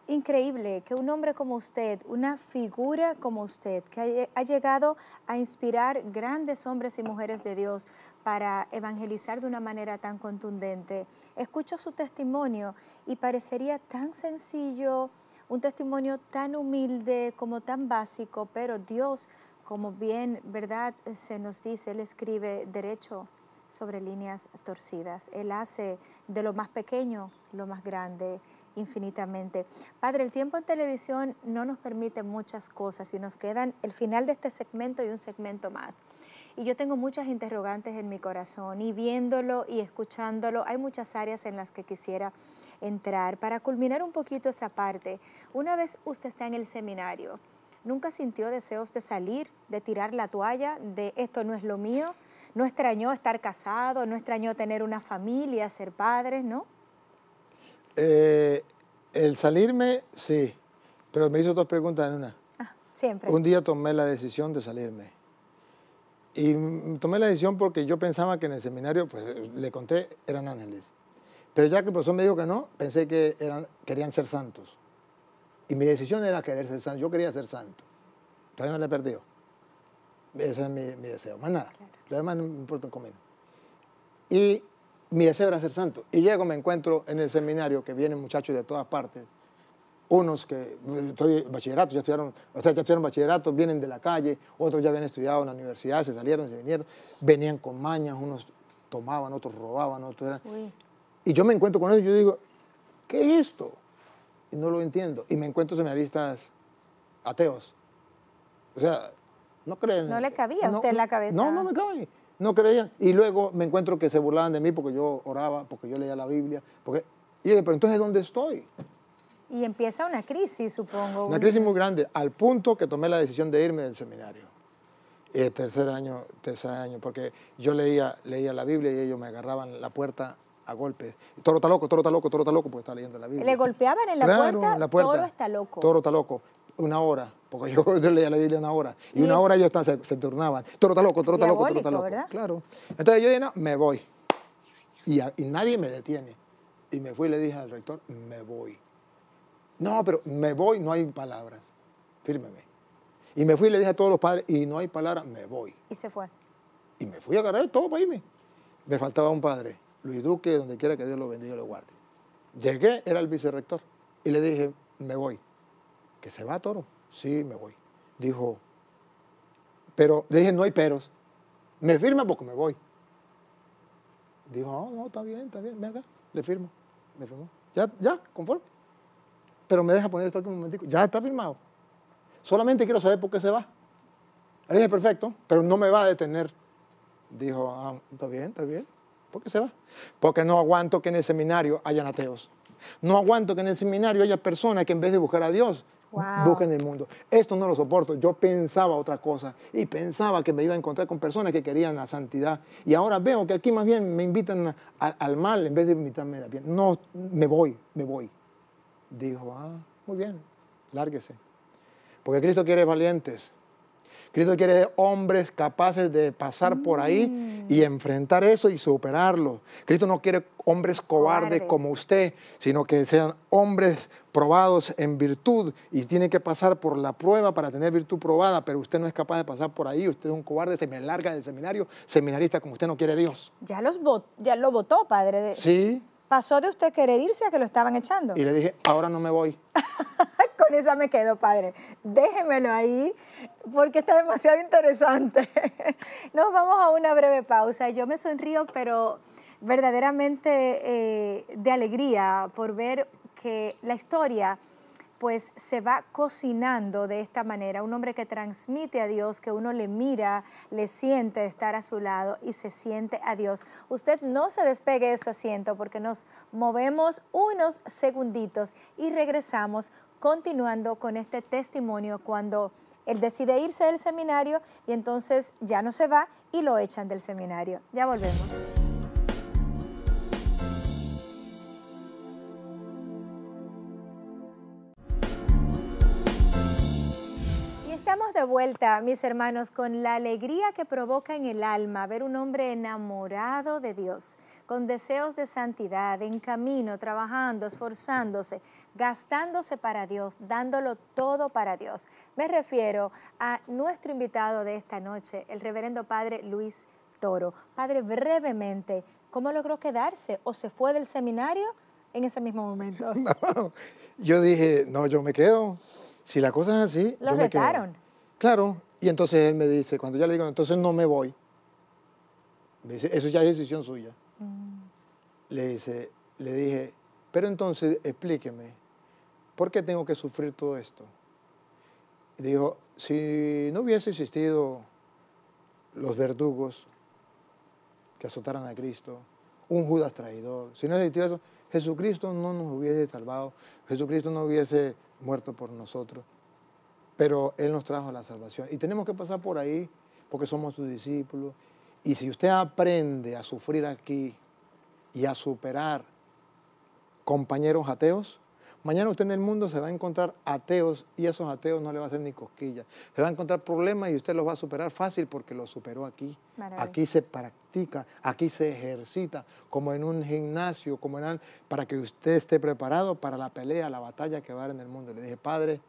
increíble que un hombre como usted, una figura como usted, que ha llegado a inspirar grandes hombres y mujeres de Dios, para evangelizar de una manera tan contundente. Escucho su testimonio y parecería tan sencillo, un testimonio tan humilde como tan básico, pero Dios, como bien, ¿verdad? Se nos dice, Él escribe derecho sobre líneas torcidas. Él hace de lo más pequeño lo más grande infinitamente. Padre, el tiempo en televisión no nos permite muchas cosas y nos quedan el final de este segmento y un segmento más y yo tengo muchas interrogantes en mi corazón y viéndolo y escuchándolo, hay muchas áreas en las que quisiera entrar. Para culminar un poquito esa parte, una vez usted está en el seminario, ¿nunca sintió deseos de salir, de tirar la toalla, de esto no es lo mío? ¿No extrañó estar casado? ¿No extrañó tener una familia, ser padres, no? Eh, el salirme, sí, pero me hizo dos preguntas en una. Ah, siempre. Un día tomé la decisión de salirme. Y tomé la decisión porque yo pensaba que en el seminario, pues eh, le conté, eran ángeles. Pero ya que el profesor me dijo que no, pensé que eran, querían ser santos. Y mi decisión era querer ser santo. Yo quería ser santo. Todavía no le he perdido. Ese es mi, deseo. Más nada. Lo demás no me importa comer. Y mi deseo era ser santo. Y llego, me encuentro en el seminario que vienen muchachos de todas partes unos que eh, estoy bachillerato, ya estudiaron, o sea, ya estudiaron bachillerato, vienen de la calle, otros ya habían estudiado en la universidad, se salieron, se vinieron, venían con mañas, unos tomaban, otros robaban, otros eran. Y yo me encuentro con ellos yo digo, ¿qué es esto? Y no lo entiendo. Y me encuentro seminaristas ateos. O sea, no creen. No le cabía a usted en la cabeza. No, no me cabía. No creían. Y luego me encuentro que se burlaban de mí porque yo oraba, porque yo leía la Biblia. Porque... Y yo pero entonces, ¿dónde estoy? Y empieza una crisis, supongo. Una crisis muy grande, al punto que tomé la decisión de irme del seminario. El eh, tercer año, tercer año, porque yo leía, leía la Biblia y ellos me agarraban la puerta a golpes. Toro está loco, toro está loco, toro está loco, porque estaba leyendo la Biblia. Le golpeaban en la, puerta, toro está loco. Toro está loco una hora, porque yo, leía la Biblia una hora, y, una hora ellos se, se, turnaban, toro está loco, toro está loco, toro está loco. ¿verdad? Claro. Entonces yo dije, me voy. Y, y, nadie me detiene. Y me fui y le dije al rector, me voy. No, pero me voy, no hay palabras. Fírmeme. Y me fui y le dije a todos los padres, y no hay palabras, me voy. Y se fue. Y me fui a agarrar todo para irme. Me faltaba un padre, Luis Duque, donde quiera que Dios lo bendiga y lo guarde. Llegué, era el vicerrector, y le dije, me voy. ¿Que se va, Toro? Sí, me voy. Dijo, pero, le dije, no hay peros. Me firma porque me voy. Dijo, no, ah, no, está bien, está bien, Venga, acá, le firmo. Me firmó. Ya, ya, conforme pero me deja poner esto aquí un momentico. Ya está firmado. Solamente quiero saber por qué se va. Le dije, perfecto, pero no me va a detener. Dijo, ah, está bien, está bien. ¿Por qué se va? Porque no aguanto que en el seminario hayan ateos. No aguanto que en el seminario haya personas que en vez de buscar a Dios, busquen el mundo. Esto no lo soporto. Yo pensaba otra cosa y pensaba que me iba a encontrar con personas que querían la santidad. Y ahora veo que aquí más bien me invitan al mal en vez de invitarme a la bien. No, me voy, me voy dijo, ah, muy bien, lárguese. Porque Cristo quiere valientes. Cristo quiere hombres capaces de pasar por ahí mm. y enfrentar eso y superarlo. Cristo no quiere hombres cobardes, como usted, sino que sean hombres probados en virtud y tienen que pasar por la prueba para tener virtud probada, pero usted no es capaz de pasar por ahí, usted es un cobarde, se me larga del seminario, seminarista como usted no quiere Dios. Ya, los ya lo votó, padre. De... Sí, pasó de usted querer irse a que lo estaban echando. Y le dije, ahora no me voy. Con esa me quedo, padre. Déjemelo ahí porque está demasiado interesante. Nos vamos a una breve pausa. Yo me sonrío, pero verdaderamente eh, de alegría por ver que la historia pues se va cocinando de esta manera. Un hombre que transmite a Dios, que uno le mira, le siente estar a su lado y se siente a Dios. Usted no se despegue de su asiento porque nos movemos unos segunditos y regresamos continuando con este testimonio cuando él decide irse del seminario y entonces ya no se va y lo echan del seminario. Ya volvemos. estamos de vuelta, mis hermanos, con la alegría que provoca en el alma ver un hombre enamorado de Dios, con deseos de santidad, en camino, trabajando, esforzándose, gastándose para Dios, dándolo todo para Dios. Me refiero a nuestro invitado de esta noche, el reverendo padre Luis Toro. Padre, brevemente, ¿cómo logró quedarse o se fue del seminario en ese mismo momento? yo dije, no, yo me quedo. Si la cosa es así. Lo retaron. Claro, y entonces él me dice, cuando ya le digo, entonces no me voy, me dice, eso ya es decisión suya. Mm. Le, dice, le dije, pero entonces explíqueme, ¿por qué tengo que sufrir todo esto? Y dijo, si no hubiese existido los verdugos que azotaran a Cristo, un Judas traidor, si no existió eso, Jesucristo no nos hubiese salvado, Jesucristo no hubiese muerto por nosotros. Pero Él nos trajo la salvación. Y tenemos que pasar por ahí porque somos sus discípulos. Y si usted aprende a sufrir aquí y a superar compañeros ateos, mañana usted en el mundo se va a encontrar ateos y esos ateos no le va a hacer ni cosquillas. Se va a encontrar problemas y usted los va a superar fácil porque los superó aquí. Aquí se practica, aquí se ejercita, como en un gimnasio, como en para que usted esté preparado para la pelea, la batalla que va a dar en el mundo. Le dije, Padre,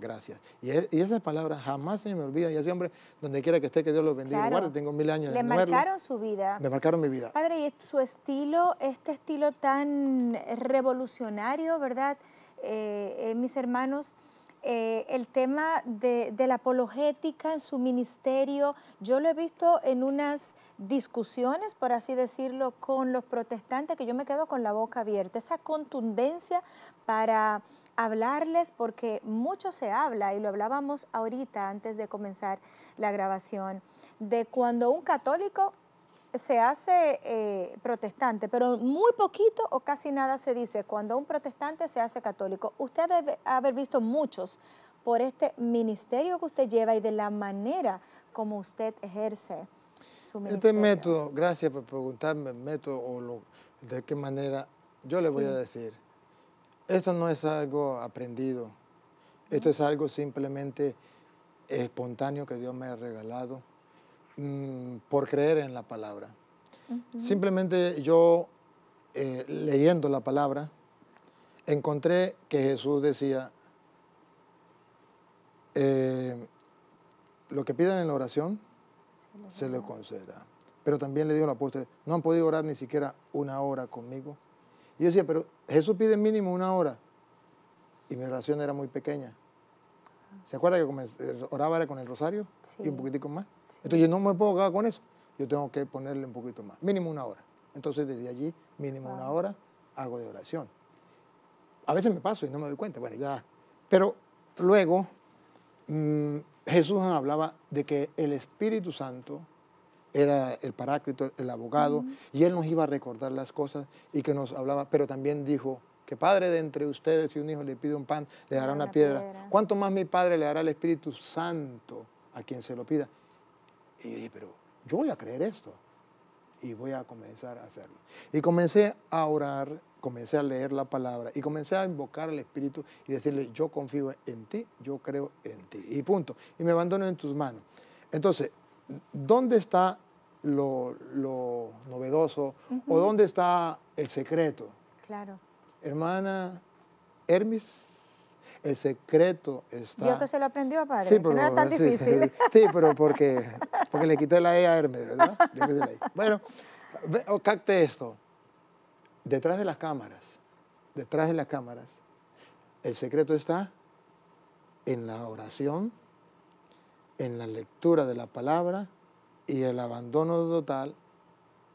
gracias. E, y, esas palabras jamás se me olvidan. Y así, hombre, donde quiera que esté, que Dios los bendiga. Claro. tengo mil años. Le marcaron su vida. Me marcaron mi vida. Padre, y su estilo, este estilo tan revolucionario, ¿verdad? Eh, eh, mis hermanos, eh, el tema de, la apologética en su ministerio, yo lo he visto en unas discusiones, por así decirlo, con los protestantes, que yo me quedo con la boca abierta, esa contundencia para hablarles porque mucho se habla, y lo hablábamos ahorita antes de comenzar la grabación, de cuando un católico se hace eh, protestante, pero muy poquito o casi nada se dice cuando un protestante se hace católico. Usted debe haber visto muchos por este ministerio que usted lleva y de la manera como usted ejerce su este ministerio. Este método, gracias por preguntarme método o de qué manera, yo le voy a decir esto no es algo aprendido, esto es algo simplemente espontáneo que Dios me ha regalado mm, por creer en la palabra. Simplemente yo, eh, leyendo la palabra, encontré que Jesús decía, eh, lo que pidan en la oración se le conceda, Pero también le dijo al apóstol, no han podido orar ni siquiera una hora conmigo, yo decía, pero Jesús pide mínimo una hora. Y mi oración era muy pequeña. ¿Se acuerda que eh, oraba con el rosario sí. y un poquitico más? Entonces yo no me puedo quedar con eso. Yo tengo que ponerle un poquito más, mínimo una hora. Entonces desde allí, mínimo una hora, hago de oración. A veces me paso y no me doy cuenta, bueno, ya. Pero luego mm, Jesús hablaba de que el Espíritu Santo era el paráclito, el abogado, y él nos iba a recordar las cosas y que nos hablaba, pero también dijo que padre de entre ustedes, si un hijo le pide un pan, le dará una, piedra. piedra. ¿Cuánto más mi padre le dará el Espíritu Santo a quien se lo pida? Y yo dije, pero yo voy a creer esto y voy a comenzar a hacerlo. Y comencé a orar, comencé a leer la palabra y comencé a invocar al Espíritu y decirle, yo confío en ti, yo creo en ti. Y punto. Y me abandono en tus manos. Entonces, ¿dónde está lo, novedoso o dónde está el secreto? Claro. Hermana Hermes, el secreto está... Yo que se lo aprendió, padre, sí, pero, no era tan difícil. Sí, pero porque, porque le quité la E a Hermes, ¿verdad? E. Bueno, oh, capte esto. Detrás de las cámaras, detrás de las cámaras, el secreto está en la oración, en la lectura de la palabra y el abandono total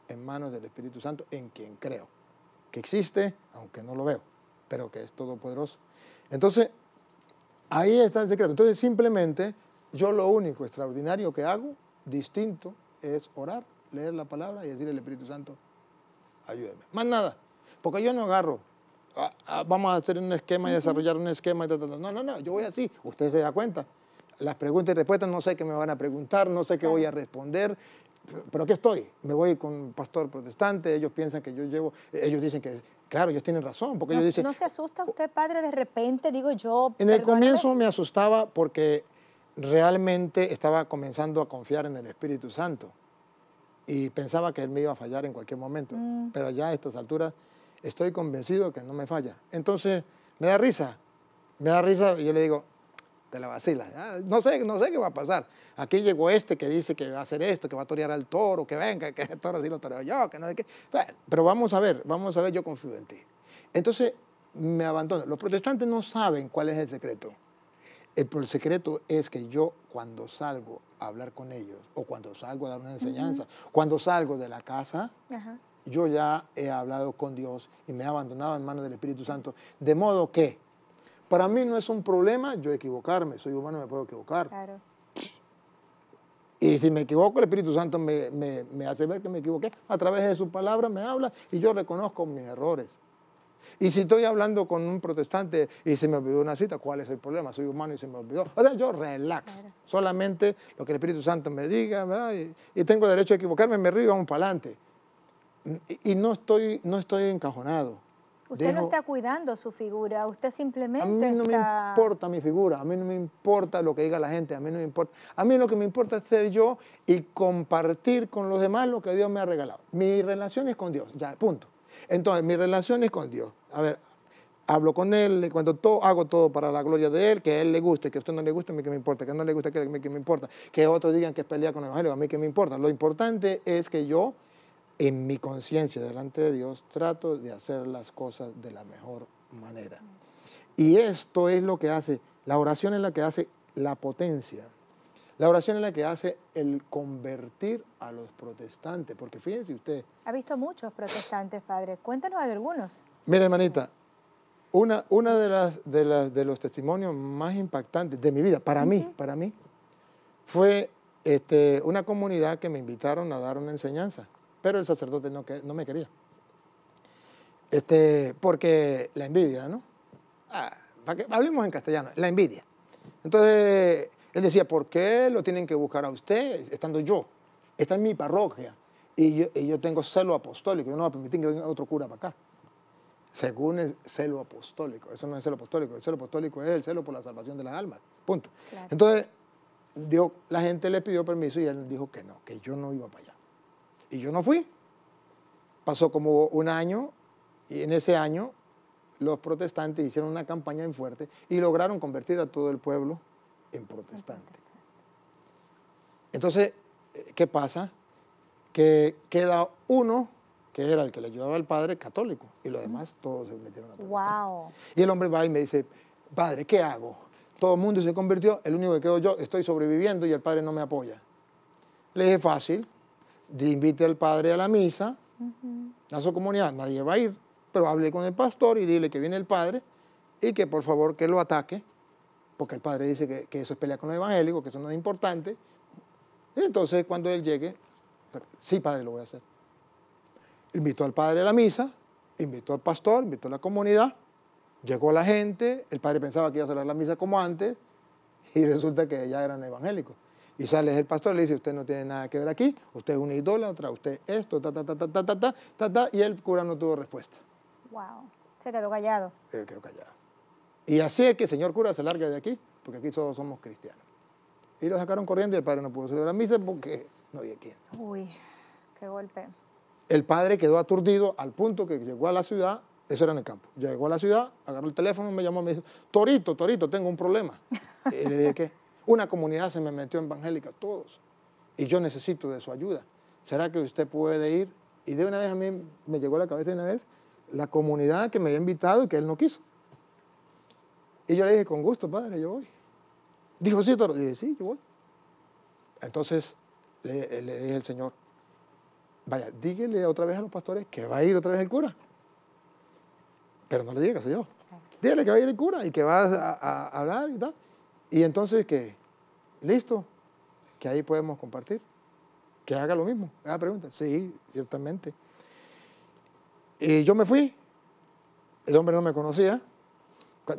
en manos del Espíritu Santo, en quien creo, que existe, aunque no lo veo, pero que es todopoderoso. Entonces, ahí está el secreto. Entonces, simplemente, yo lo único extraordinario que hago, distinto, es orar, leer la palabra y decirle al Espíritu Santo, ayúdeme. Más nada, porque yo no agarro ah, ah, vamos a hacer un esquema y desarrollar un esquema. No, no, no, yo voy así, usted se da cuenta las preguntas y respuestas, no sé qué me van a preguntar, no sé qué voy a responder, pero aquí estoy, me voy con un pastor protestante, ellos piensan que yo llevo, ellos dicen que, claro, ellos tienen razón, porque no, ellos dicen... ¿No se asusta usted, padre, de repente, digo yo? En el comienzo me asustaba porque realmente estaba comenzando a confiar en el Espíritu Santo y pensaba que él me iba a fallar en cualquier momento, mm. pero ya a estas alturas estoy convencido que no me falla. Entonces, me da risa, me da risa y yo le digo, te la vacila ah, no sé, no sé qué va a pasar. Aquí llegó este que dice que va a hacer esto, que va a torear al toro, que venga, que el toro sí lo toreo yo, que no sé qué. Pero vamos a ver, vamos a ver, yo confío en ti. Entonces me abandono. Los protestantes no saben cuál es el secreto. El, secreto es que yo cuando salgo a hablar con ellos o cuando salgo a dar una enseñanza, cuando salgo de la casa, yo ya he hablado con Dios y me he abandonado en manos del Espíritu Santo. De modo que para mí no es un problema yo equivocarme, soy humano, y me puedo equivocar. Y si me equivoco, el Espíritu Santo me, hace ver que me equivoqué. A través de su palabra me habla y yo reconozco mis errores. Y si estoy hablando con un protestante y se me olvidó una cita, ¿cuál es el problema? Soy humano y se me olvidó. O sea, yo relax. Solamente lo que el Espíritu Santo me diga, Y, tengo derecho a equivocarme, me río, y vamos para adelante. Y, no, estoy, no estoy encajonado. Usted no está cuidando su figura, usted simplemente. A mí no me importa mi figura, a mí no me importa lo que diga la gente, a mí no me importa. A mí lo que me importa es ser yo y compartir con los demás lo que Dios me ha regalado. Mi relación es con Dios, ya, punto. Entonces, mi relación es con Dios. A ver, hablo con Él, cuando todo, hago todo para la gloria de Él, que a Él le guste, que a usted no le guste, a mí que me importa, que no le guste, que a mí que me importa, que otros digan que es pelea con el Evangelio, a mí que me importa. Lo importante es que yo en mi conciencia delante de Dios, trato de hacer las cosas de la mejor manera. Y esto es lo que hace, la oración es la que hace la potencia. La oración es la que hace el convertir a los protestantes, porque fíjense usted. Ha visto muchos protestantes, padre. Cuéntanos de algunos. Mira, hermanita, una, una de, las, de, los testimonios más impactantes de mi vida, para mí, para mí, fue este, una comunidad que me invitaron a dar una enseñanza. Pero el sacerdote no, no me quería. Este, porque la envidia, ¿no? Ah, hablemos en castellano, la envidia. Entonces, él decía, ¿por qué lo tienen que buscar a usted estando yo? está en mi parroquia y yo, tengo celo apostólico, yo no voy a permitir que venga otro cura para acá. Según el celo apostólico, eso no es celo apostólico, el celo apostólico es el celo por la salvación de las almas, punto. Entonces, la gente le pidió permiso y él dijo que no, que yo no iba para allá. Y yo no fui. Pasó como un año y en ese año los protestantes hicieron una campaña en fuerte y lograron convertir a todo el pueblo en protestante. Entonces, ¿qué pasa? Que queda uno que era el que le ayudaba al padre católico y los demás todos se metieron a wow. Y el hombre va y me dice, padre, ¿qué hago? Todo el mundo se convirtió, el único que quedó yo, estoy sobreviviendo y el padre no me apoya. Le dije, fácil, invite al padre a la misa, a su comunidad, nadie va a ir, pero hablé con el pastor y dile que viene el padre y que por favor que lo ataque, porque el padre dice que, eso es pelea con los evangélicos, que eso no es importante. entonces cuando él llegue, sí padre lo voy a hacer. Invitó al padre a la misa, invitó al pastor, invitó a la comunidad, llegó la gente, el padre pensaba que iba a cerrar la misa como antes y resulta que ya eran evangélicos. Y sale el pastor y le dice, usted no tiene nada que ver aquí, usted es una idólatra, usted esto, ta, ta, ta, ta, ta, ta, y el cura no tuvo respuesta. Wow, se quedó callado. Se quedó callado. Y así es que, el señor cura, se larga de aquí, porque aquí todos somos cristianos. Y lo sacaron corriendo y el padre no pudo celebrar misa porque no había quién. Uy, qué golpe. El padre quedó aturdido al punto que llegó a la ciudad, eso era en el campo, llegó a la ciudad, agarró el teléfono, me llamó, me dijo, Torito, Torito, tengo un problema. y le dije, ¿qué? Una comunidad se me metió evangélica, todos. Y yo necesito de su ayuda. ¿Será que usted puede ir? Y de una vez a mí me llegó a la cabeza de una vez la comunidad que me había invitado y que él no quiso. Y yo le dije, con gusto, padre, yo voy. Dijo, sí, sí, yo voy. Entonces le, dije al Señor, vaya, dígale otra vez a los pastores que va a ir otra vez el cura. Pero no le diga que yo. Dígale que va a ir el cura y que va a hablar y tal. Y entonces, ¿qué? ¿Listo? Que ahí podemos compartir. Que haga lo mismo. Esa pregunta. Sí, ciertamente. Y yo me fui. El hombre no me conocía.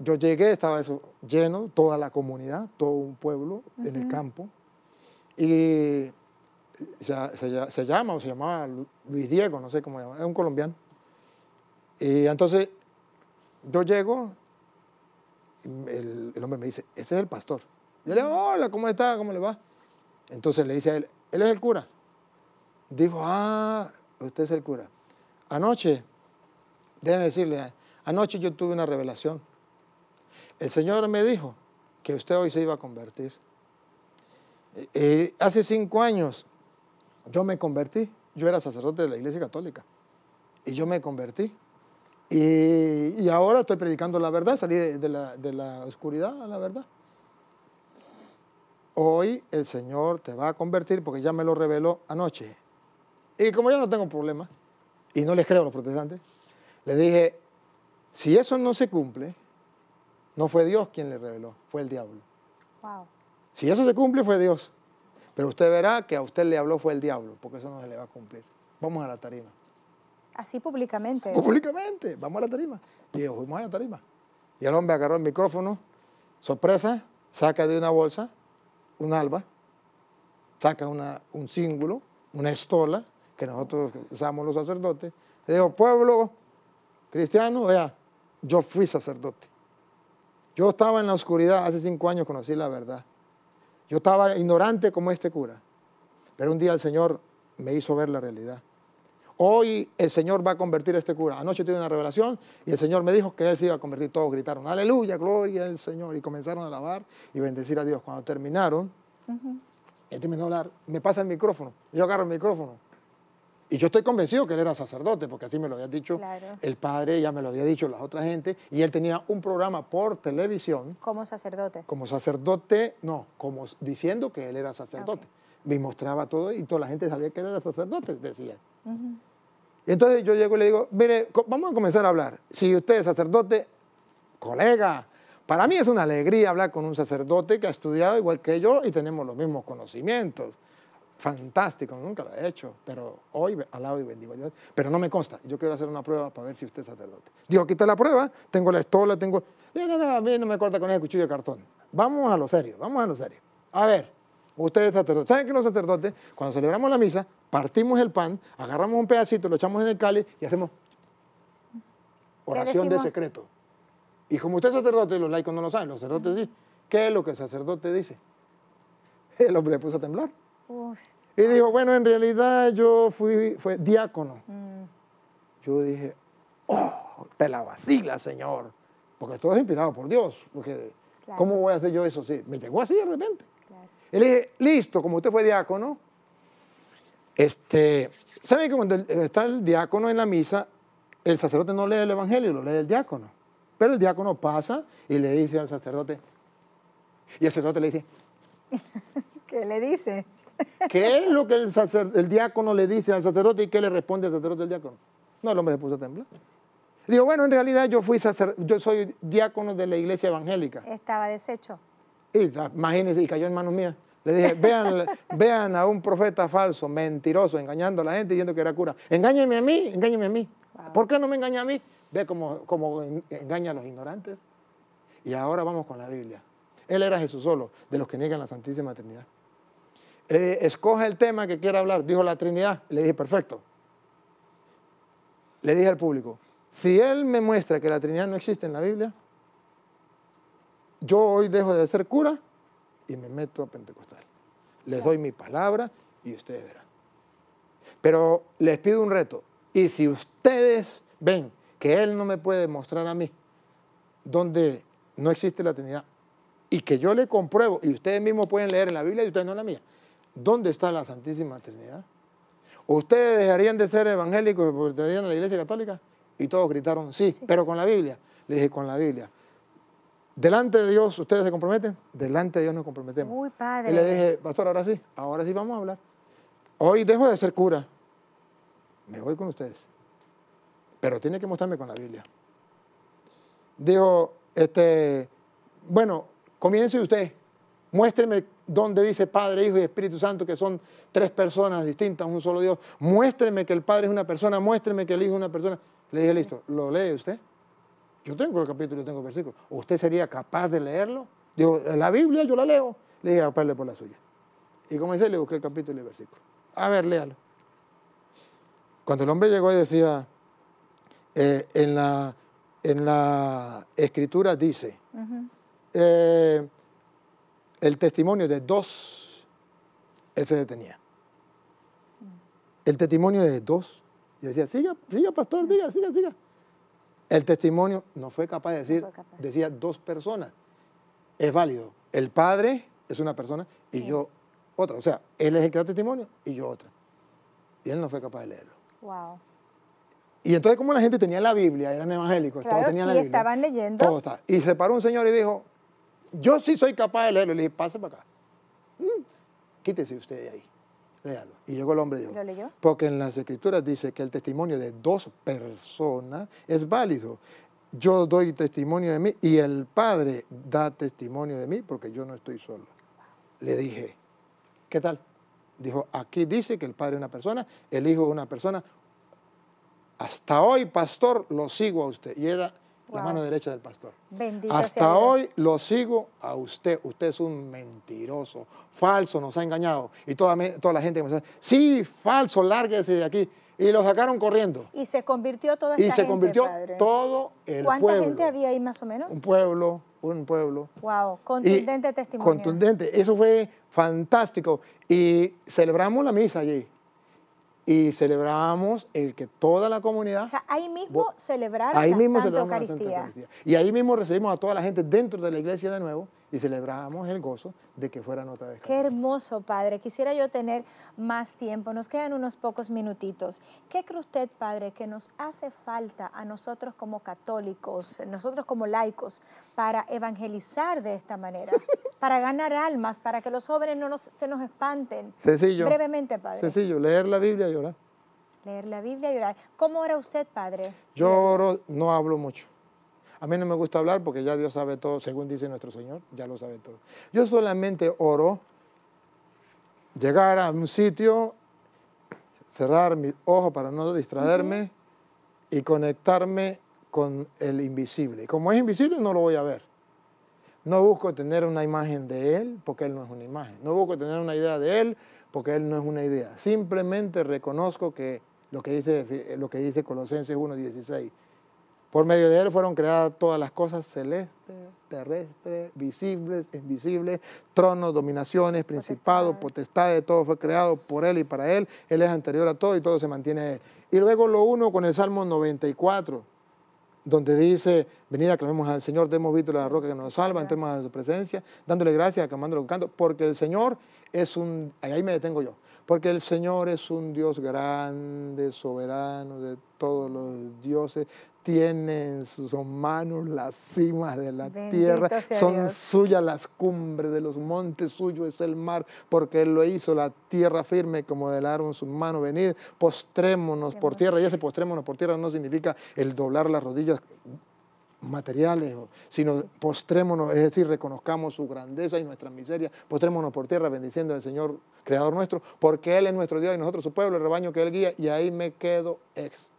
Yo llegué, estaba lleno, toda la comunidad, todo un pueblo en el campo. Y se, se, llama o se llamaba Luis Diego, no sé cómo se llama, es un colombiano. Y entonces yo llego, el, hombre me dice, ese es el pastor. Yo le digo, hola, ¿cómo está? ¿Cómo le va? Entonces le dice a él, él es el cura. Dijo, ah, usted es el cura. Anoche, déjeme decirle, anoche yo tuve una revelación. El Señor me dijo que usted hoy se iba a convertir. Eh, eh, hace cinco años yo me convertí. Yo era sacerdote de la Iglesia Católica. Y yo me convertí. Y, ahora estoy predicando la verdad, salí de, la, oscuridad a la verdad. Hoy el Señor te va a convertir porque ya me lo reveló anoche. Y como ya no tengo problema, y no les creo a los protestantes, le dije, si eso no se cumple, no fue Dios quien le reveló, fue el diablo. Si eso se cumple, fue Dios. Pero usted verá que a usted le habló fue el diablo, porque eso no se le va a cumplir. Vamos a la tarima. Así públicamente. Públicamente, vamos a la tarima. Y yo, a la tarima. Y el hombre agarró el micrófono, sorpresa, saca de una bolsa un alba, saca una, un cíngulo, una estola, que nosotros usamos los sacerdotes. Le dijo, pueblo cristiano, vea, yo fui sacerdote. Yo estaba en la oscuridad, hace cinco años conocí la verdad. Yo estaba ignorante como este cura, pero un día el Señor me hizo ver la realidad. Hoy el Señor va a convertir a este cura. Anoche tuve una revelación y el Señor me dijo que Él se iba a convertir. Todos gritaron, aleluya, gloria al Señor. Y comenzaron a alabar y bendecir a Dios. Cuando terminaron, él terminó de hablar, me pasa el micrófono. Yo agarro el micrófono. Y yo estoy convencido que él era sacerdote, porque así me lo había dicho el padre, ya me lo había dicho la otra gente, y él tenía un programa por televisión. Como sacerdote. Como sacerdote, no, como diciendo que él era sacerdote me mostraba todo y toda la gente sabía que era sacerdote, decía. Entonces yo llego y le digo, mire, vamos a comenzar a hablar. Si usted es sacerdote, colega, para mí es una alegría hablar con un sacerdote que ha estudiado igual que yo y tenemos los mismos conocimientos. Fantástico, nunca lo he hecho, pero hoy alabo y bendigo a Dios. Pero no me consta, yo quiero hacer una prueba para ver si usted es sacerdote. Digo, quita la prueba, tengo la estola, tengo... No, no, a mí no me corta con el cuchillo de cartón. Vamos a lo serio, vamos a lo serio. A ver, Ustedes sacerdotes, ¿saben que los sacerdotes, cuando celebramos la misa, partimos el pan, agarramos un pedacito, lo echamos en el cali y hacemos oración de secreto? Y como usted es sacerdote, los laicos no lo saben, los sacerdotes sí. ¿Qué es lo que el sacerdote dice? El hombre le puso a temblar. Y dijo, bueno, en realidad yo fui fue diácono. Mm. Yo dije, oh, te la vacila, Señor. Porque estoy es inspirado por Dios. Porque, ¿Cómo voy a hacer yo eso? Sí, me llegó así de repente. Él dije, listo, como usted fue diácono, este, ¿saben que cuando eh, está el diácono en la misa, el sacerdote no lee el evangelio, lo lee el diácono? Pero el diácono pasa y le dice al sacerdote, y el sacerdote le dice, ¿qué le dice? ¿Qué es lo que el, diácono le dice al sacerdote y qué le responde al sacerdote al diácono? No, el hombre se puso a temblar. Digo, bueno, en realidad yo fui sacerdote, yo soy diácono de la iglesia evangélica. Estaba deshecho. Y imagínense, y cayó en manos mías. Le dije, vean, vean a un profeta falso, mentiroso, engañando a la gente diciendo que era cura. Engáñeme a mí, engáñeme a mí. ¿Por qué no me engaña a mí? Ve cómo, engaña a los ignorantes. Y ahora vamos con la Biblia. Él era Jesús solo, de los que niegan la Santísima Trinidad. Eh, escoge el tema que quiera hablar, dijo la Trinidad. Le dije, perfecto. Le dije al público, si él me muestra que la Trinidad no existe en la Biblia, yo hoy dejo de ser cura y me meto a Pentecostal. Les doy mi palabra y ustedes verán. Pero les pido un reto. Y si ustedes ven que Él no me puede mostrar a mí donde no existe la Trinidad y que yo le compruebo, y ustedes mismos pueden leer en la Biblia y ustedes no en la mía, ¿dónde está la Santísima Trinidad? ¿Ustedes dejarían de ser evangélicos porque estarían en la Iglesia Católica? Y todos gritaron, sí, pero con la Biblia. Le dije, con la Biblia. Delante de Dios, ¿ustedes se comprometen? Delante de Dios nos comprometemos. Muy padre. Y le dije, pastor, ahora sí, ahora sí vamos a hablar. Hoy dejo de ser cura. Me voy con ustedes. Pero tiene que mostrarme con la Biblia. Dijo, este, bueno, comience usted. Muéstreme dónde dice Padre, Hijo y Espíritu Santo, que son tres personas distintas, un solo Dios. Muéstreme que el Padre es una persona, muéstreme que el Hijo es una persona. Le dije, listo, ¿lo lee usted? Yo tengo el capítulo, yo tengo el versículo. ¿Usted sería capaz de leerlo? Digo, la Biblia yo la leo. Le dije, aparte por la suya. Y comencé, le busqué el capítulo y el versículo. A ver, léalo. Cuando el hombre llegó y decía, eh, en, la, en la escritura dice, eh, el testimonio de dos, él se detenía. El testimonio de dos. Y decía, siga, siga, pastor, diga, siga, siga. El testimonio no fue capaz de decir, decía dos personas. Es válido. El padre es una persona y yo otra. O sea, él es el que da testimonio y yo otra. Y él no fue capaz de leerlo. Wow. Y entonces, como la gente tenía la Biblia, eran evangélicos, todos tenían la Biblia. estaban leyendo. Todo está. Y se paró un señor y dijo, yo sí soy capaz de leerlo. le dije, pase para acá. Mm, quítese usted de ahí. Y llegó el hombre y dijo, porque en las escrituras dice que el testimonio de dos personas es válido. Yo doy testimonio de mí y el Padre da testimonio de mí porque yo no estoy solo. Le dije, ¿qué tal? Dijo, aquí dice que el Padre es una persona, el Hijo es una persona. Hasta hoy, pastor, lo sigo a usted. Y era la mano derecha del pastor. Bendito Hasta hoy lo sigo a usted. Usted es un mentiroso, falso, nos ha engañado. Y toda, la gente dice, sí, falso, lárguese de aquí. Y lo sacaron corriendo. Y se convirtió toda esta Y se convirtió todo el pueblo. ¿Cuánta gente había ahí más o menos? Un pueblo, un pueblo. Wow, contundente testimonio. Contundente, eso fue fantástico. Y celebramos la misa allí y celebrábamos el que toda la comunidad... O sea, ahí mismo celebrar la Santa Eucaristía. Y ahí mismo recibimos a toda la gente dentro de la iglesia de nuevo y celebramos el gozo de que fueran otra vez. Qué hermoso, Padre. Quisiera yo tener más tiempo. Nos quedan unos pocos minutitos. ¿Qué cree usted, Padre, que nos hace falta a nosotros como católicos, nosotros como laicos, para evangelizar de esta manera? para ganar almas, para que los jóvenes no se nos espanten. Sencillo. Brevemente, Padre. Sencillo, leer la Biblia y orar. Leer la Biblia y orar. ¿Cómo ora usted, Padre? Yo oro, no hablo mucho. A mí no me gusta hablar porque ya Dios sabe todo, según dice nuestro Señor, ya lo sabe todo. Yo solamente oro, llegar a un sitio, cerrar mis ojos para no distraerme y conectarme con el invisible. Como es invisible no lo voy a ver. No busco tener una imagen de Él porque Él no es una imagen. No busco tener una idea de Él porque Él no es una idea. Simplemente reconozco que lo que dice, lo que dice Colosenses 1.16, por medio de Él fueron creadas todas las cosas celestes, mm. terrestres, visibles, invisibles, tronos, dominaciones, principados, potestades. todo fue creado por Él y para Él. Él es anterior a todo y todo se mantiene a Él. Y luego lo uno con el Salmo 94, donde dice, venid aclamemos al Señor, demos visto la roca que nos salva, entremos a su presencia, dándole gracias, aclamándole con canto, porque el Señor es un, ahí me detengo yo, porque el Señor es un Dios grande, soberano de todos los dioses, tienen en sus manos las cimas de la tierra, son suyas las cumbres de los montes, suyo es el mar, porque Él lo hizo, la tierra firme como delaron sus manos, venir. postrémonos por tierra, y ese postrémonos por tierra no significa el doblar las rodillas materiales, sino postrémonos, es decir, reconozcamos su grandeza y nuestra miseria, postrémonos por tierra bendiciendo al Señor, Creador nuestro, porque Él es nuestro Dios y nosotros su pueblo, el rebaño que Él guía, y ahí me quedo extra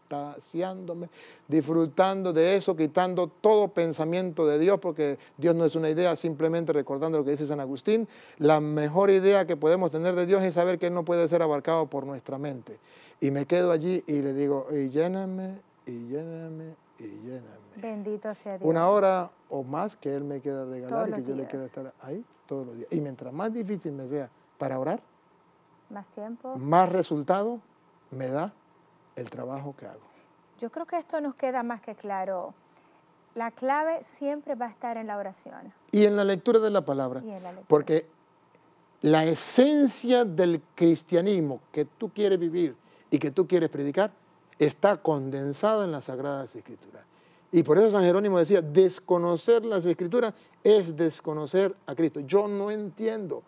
disfrutando de eso, quitando todo pensamiento de Dios, porque Dios no es una idea, simplemente recordando lo que dice San Agustín, la mejor idea que podemos tener de Dios es saber que Él no puede ser abarcado por nuestra mente. Y me quedo allí y le digo, y lléname, y lléname, y lléname. Bendito sea Dios. Una hora o más que Él me quiera regalar y que yo le quiera estar ahí todos los días. Y mientras más difícil me sea para orar, más tiempo, más resultado me da el trabajo que hago. Yo creo que esto nos queda más que claro. La clave siempre va a estar en la oración. Y en la lectura de la palabra. Porque la esencia del cristianismo que tú quieres vivir y que tú quieres predicar está condensada en las Sagradas Escrituras. Y por eso San Jerónimo decía, desconocer las escrituras es desconocer a Cristo. Yo no entiendo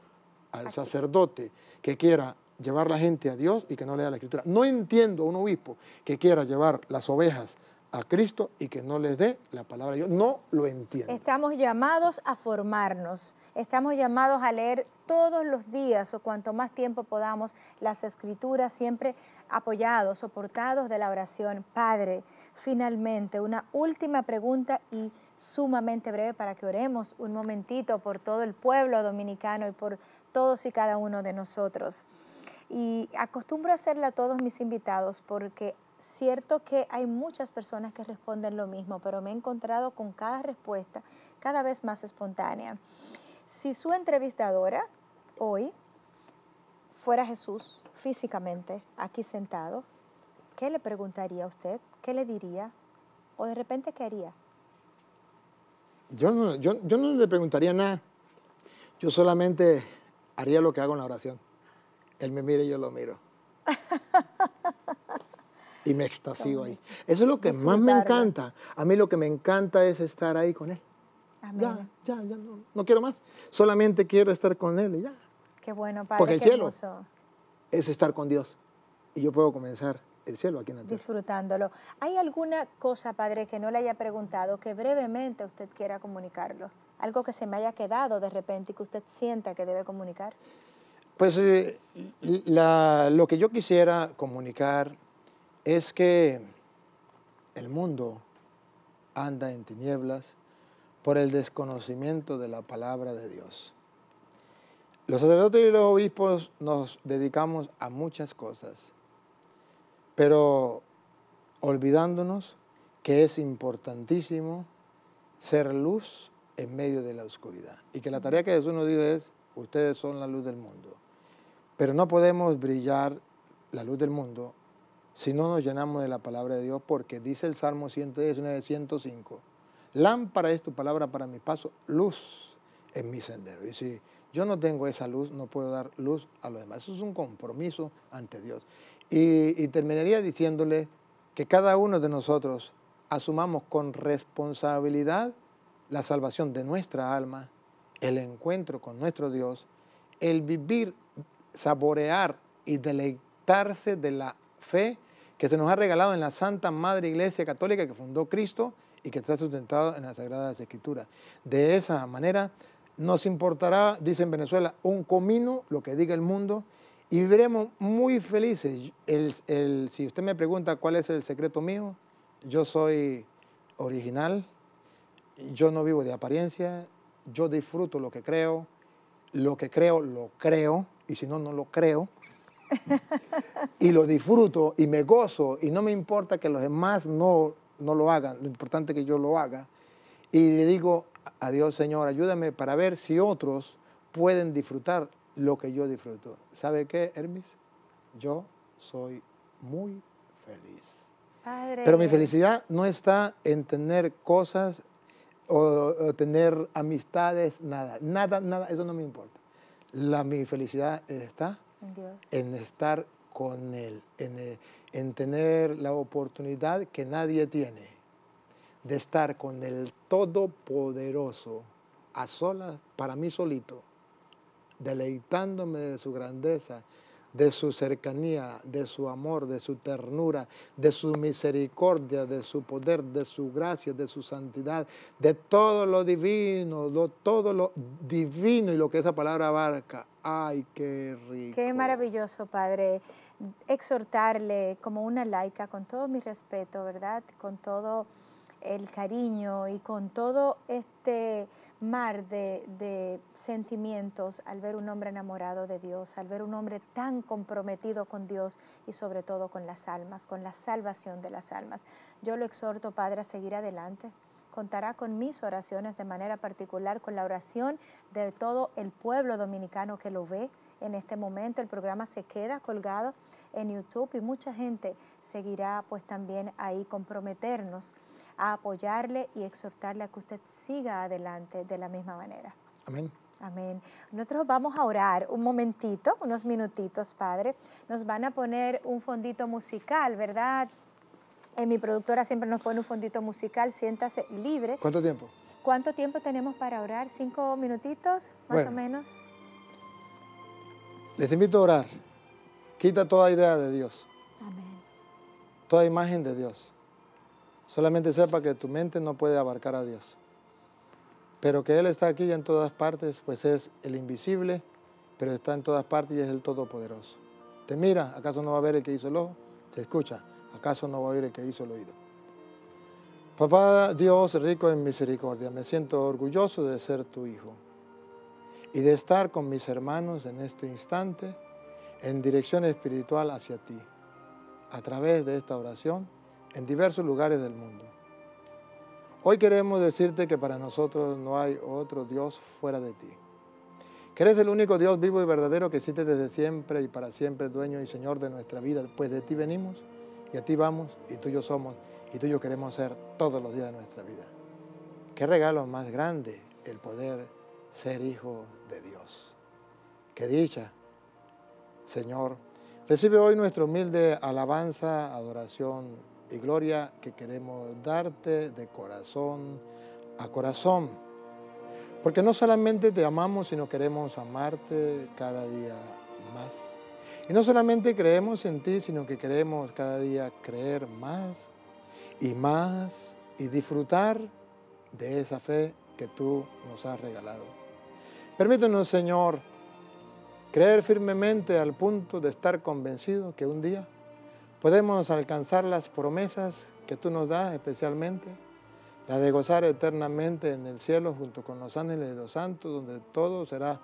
al sacerdote que quiera llevar la gente a Dios y que no lea la escritura. No entiendo a un obispo que quiera llevar las ovejas a Cristo y que no les dé la palabra de Dios. No lo entiendo. Estamos llamados a formarnos, estamos llamados a leer todos los días o cuanto más tiempo podamos las escrituras, siempre apoyados, soportados de la oración. Padre, finalmente, una última pregunta y sumamente breve para que oremos un momentito por todo el pueblo dominicano y por todos y cada uno de nosotros. Y acostumbro a hacerla a todos mis invitados porque cierto que hay muchas personas que responden lo mismo, pero me he encontrado con cada respuesta cada vez más espontánea. Si su entrevistadora hoy fuera Jesús físicamente aquí sentado, ¿qué le preguntaría a usted? ¿Qué le diría? ¿O de repente qué haría? Yo yo, yo no le preguntaría nada. Yo solamente haría lo que hago en la oración. Él me mira y yo lo miro. y me extasío ahí. Eso es lo que más me encanta. A mí lo que me encanta es estar ahí con Él. Ya, ya, ya no, quiero más. Solamente quiero estar con Él y ya. Qué bueno, Padre. Porque el cielo es estar con Dios. Y yo puedo comenzar el cielo aquí en la Disfrutándolo. ¿Hay alguna cosa, Padre, que no le haya preguntado que brevemente usted quiera comunicarlo? Algo que se me haya quedado de repente y que usted sienta que debe comunicar. Pues eh, lo que yo quisiera comunicar es que el mundo anda en tinieblas por el desconocimiento de la palabra de Dios. Los sacerdotes y los obispos nos dedicamos a muchas cosas, pero olvidándonos que es importantísimo ser luz en medio de la oscuridad y que la tarea que Jesús nos dio es, ustedes son la luz del mundo. Pero no podemos brillar la luz del mundo si no nos llenamos de la palabra de Dios, porque dice el Salmo 119, 105, lámpara es tu palabra para mi paso, luz en mi sendero. Y si yo no tengo esa luz, no puedo dar luz a los demás. Eso es un compromiso ante Dios. Y, y terminaría diciéndole que cada uno de nosotros asumamos con responsabilidad la salvación de nuestra alma, el encuentro con nuestro Dios, el vivir saborear y deleitarse de la fe que se nos ha regalado en la Santa Madre Iglesia Católica que fundó Cristo y que está sustentado en las Sagradas Escrituras. De esa manera nos importará, dice en Venezuela, un comino lo que diga el mundo y viviremos muy felices. El, el, si usted me pregunta cuál es el secreto mío, yo soy original, yo no vivo de apariencia, yo disfruto lo que creo, lo que creo lo creo y si no, no lo creo. y lo disfruto y me gozo y no me importa que los demás no, no lo hagan, lo importante es que yo lo haga. Y le digo a Dios, Señor, ayúdame para ver si otros pueden disfrutar lo que yo disfruto. ¿Sabe qué, Hermes? Yo soy muy feliz. Pero mi felicidad no está en tener cosas o tener amistades, nada, nada, nada, eso no me importa. La, mi felicidad está en estar con Él, eh, en, tener la oportunidad que nadie tiene de estar con el Todopoderoso a sola para mí solito, deleitándome de su grandeza de su cercanía, de su amor, de su ternura, de su misericordia, de su poder, de su gracia, de su santidad, de todo lo divino, todo lo divino y lo que esa palabra abarca. ¡Ay, qué rico! Qué maravilloso, Padre. Exhortarle como una laica, con todo mi respeto, ¿verdad? Con todo el cariño y con todo este mar de, de, sentimientos al ver un hombre enamorado de Dios, al ver un hombre tan comprometido con Dios y sobre todo con las almas, con la salvación de las almas. Yo lo exhorto, Padre, a seguir adelante. Contará con mis oraciones de manera particular, con la oración de todo el pueblo dominicano que lo ve en este momento. El programa se queda colgado en YouTube y mucha gente seguirá pues también ahí comprometernos a apoyarle y exhortarle a que usted siga adelante de la misma manera. Amén. Amén. Nosotros vamos a orar un momentito, unos minutitos, Padre. Nos van a poner un fondito musical, ¿verdad? En eh, mi productora siempre nos pone un fondito musical, siéntase libre. ¿Cuánto tiempo? ¿Cuánto tiempo tenemos para orar? ¿Cinco minutitos, más o menos? Les invito a orar. Quita toda idea de Dios. Toda imagen de Dios. Solamente sepa que tu mente no puede abarcar a Dios. Pero que Él está aquí en todas partes, pues es el invisible, pero está en todas partes y es el todopoderoso. Te mira, ¿acaso no va a ver el que hizo el ojo? Te escucha, ¿acaso no va a oír el que hizo el oído? Papá Dios, rico en misericordia, me siento orgulloso de ser tu hijo y de estar con mis hermanos en este instante en dirección espiritual hacia ti, a través de esta oración en diversos lugares del mundo. Hoy queremos decirte que para nosotros no hay otro Dios fuera de ti, que eres el único Dios vivo y verdadero que existe desde siempre y para siempre, dueño y Señor de nuestra vida, pues de ti venimos y a ti vamos y tuyo somos y tuyo queremos ser todos los días de nuestra vida. Qué regalo más grande el poder ser hijo de Dios. Qué dicha, Señor. Recibe hoy nuestra humilde alabanza, adoración y gloria que queremos darte de corazón a corazón. Porque no solamente te amamos, sino queremos amarte cada día más. Y no solamente creemos en ti, sino que queremos cada día creer más y más y disfrutar de esa fe que tú nos has regalado. Permítanos, Señor, creer firmemente al punto de estar convencido que un día podemos alcanzar las promesas que tú nos das especialmente, la de gozar eternamente en el cielo junto con los ángeles y los santos, donde todo será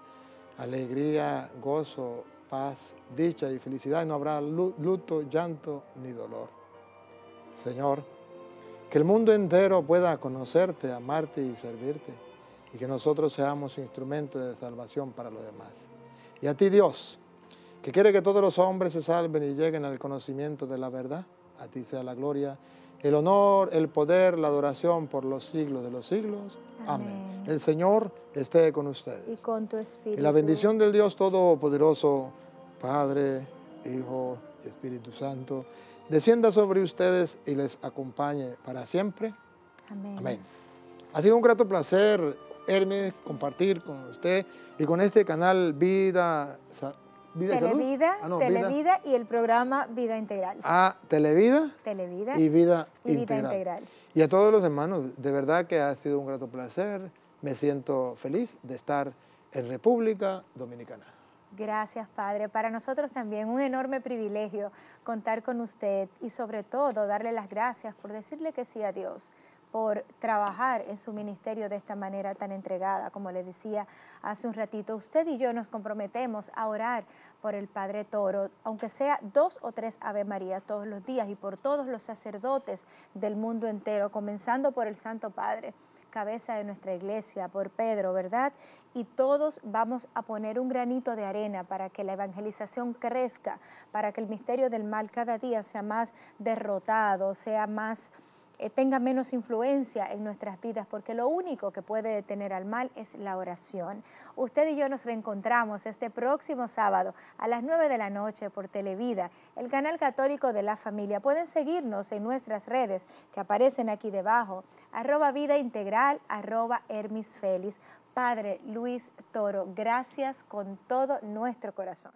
alegría, gozo, paz, dicha y felicidad, y no habrá luto, llanto ni dolor. Señor, que el mundo entero pueda conocerte, amarte y servirte y que nosotros seamos instrumentos de salvación para los demás. Y a ti Dios, que quiere que todos los hombres se salven y lleguen al conocimiento de la verdad, a ti sea la gloria, el honor, el poder, la adoración por los siglos de los siglos. Amén. El Señor esté con ustedes. Y con tu espíritu. Y la bendición del Dios Todopoderoso, Padre, Hijo y Espíritu Santo, descienda sobre ustedes y les acompañe para siempre. Amén. Amén. Ha sido un grato placer, Hermes, compartir con usted y con este canal Vida, ah, Vida Televida, y el programa Vida Integral. Ah, Televida. Televida. Y Vida, Vida Integral. Y a todos los hermanos, de verdad que ha sido un grato placer. Me siento feliz de estar en República Dominicana. Gracias, Padre. Para nosotros también un enorme privilegio contar con usted y sobre todo darle las gracias por decirle que sí a Dios por trabajar en su ministerio de esta manera tan entregada. Como le decía hace un ratito, usted y yo nos comprometemos a orar por el Padre Toro, aunque sea dos o tres Ave María todos los días y por todos los sacerdotes del mundo entero, comenzando por el Santo Padre cabeza de nuestra iglesia, por Pedro, ¿verdad? Y todos vamos a poner un granito de arena para que la evangelización crezca, para que el misterio del mal cada día sea más derrotado, sea más eh, tenga menos influencia en nuestras vidas, porque lo único que puede detener al mal es la oración. Usted y yo nos reencontramos este próximo sábado a las 9 de la noche por Televida, el canal católico de la familia. Pueden seguirnos en nuestras redes que aparecen aquí debajo, arroba vida integral, arroba Hermis Félix Padre Luis Toro, gracias con todo nuestro corazón.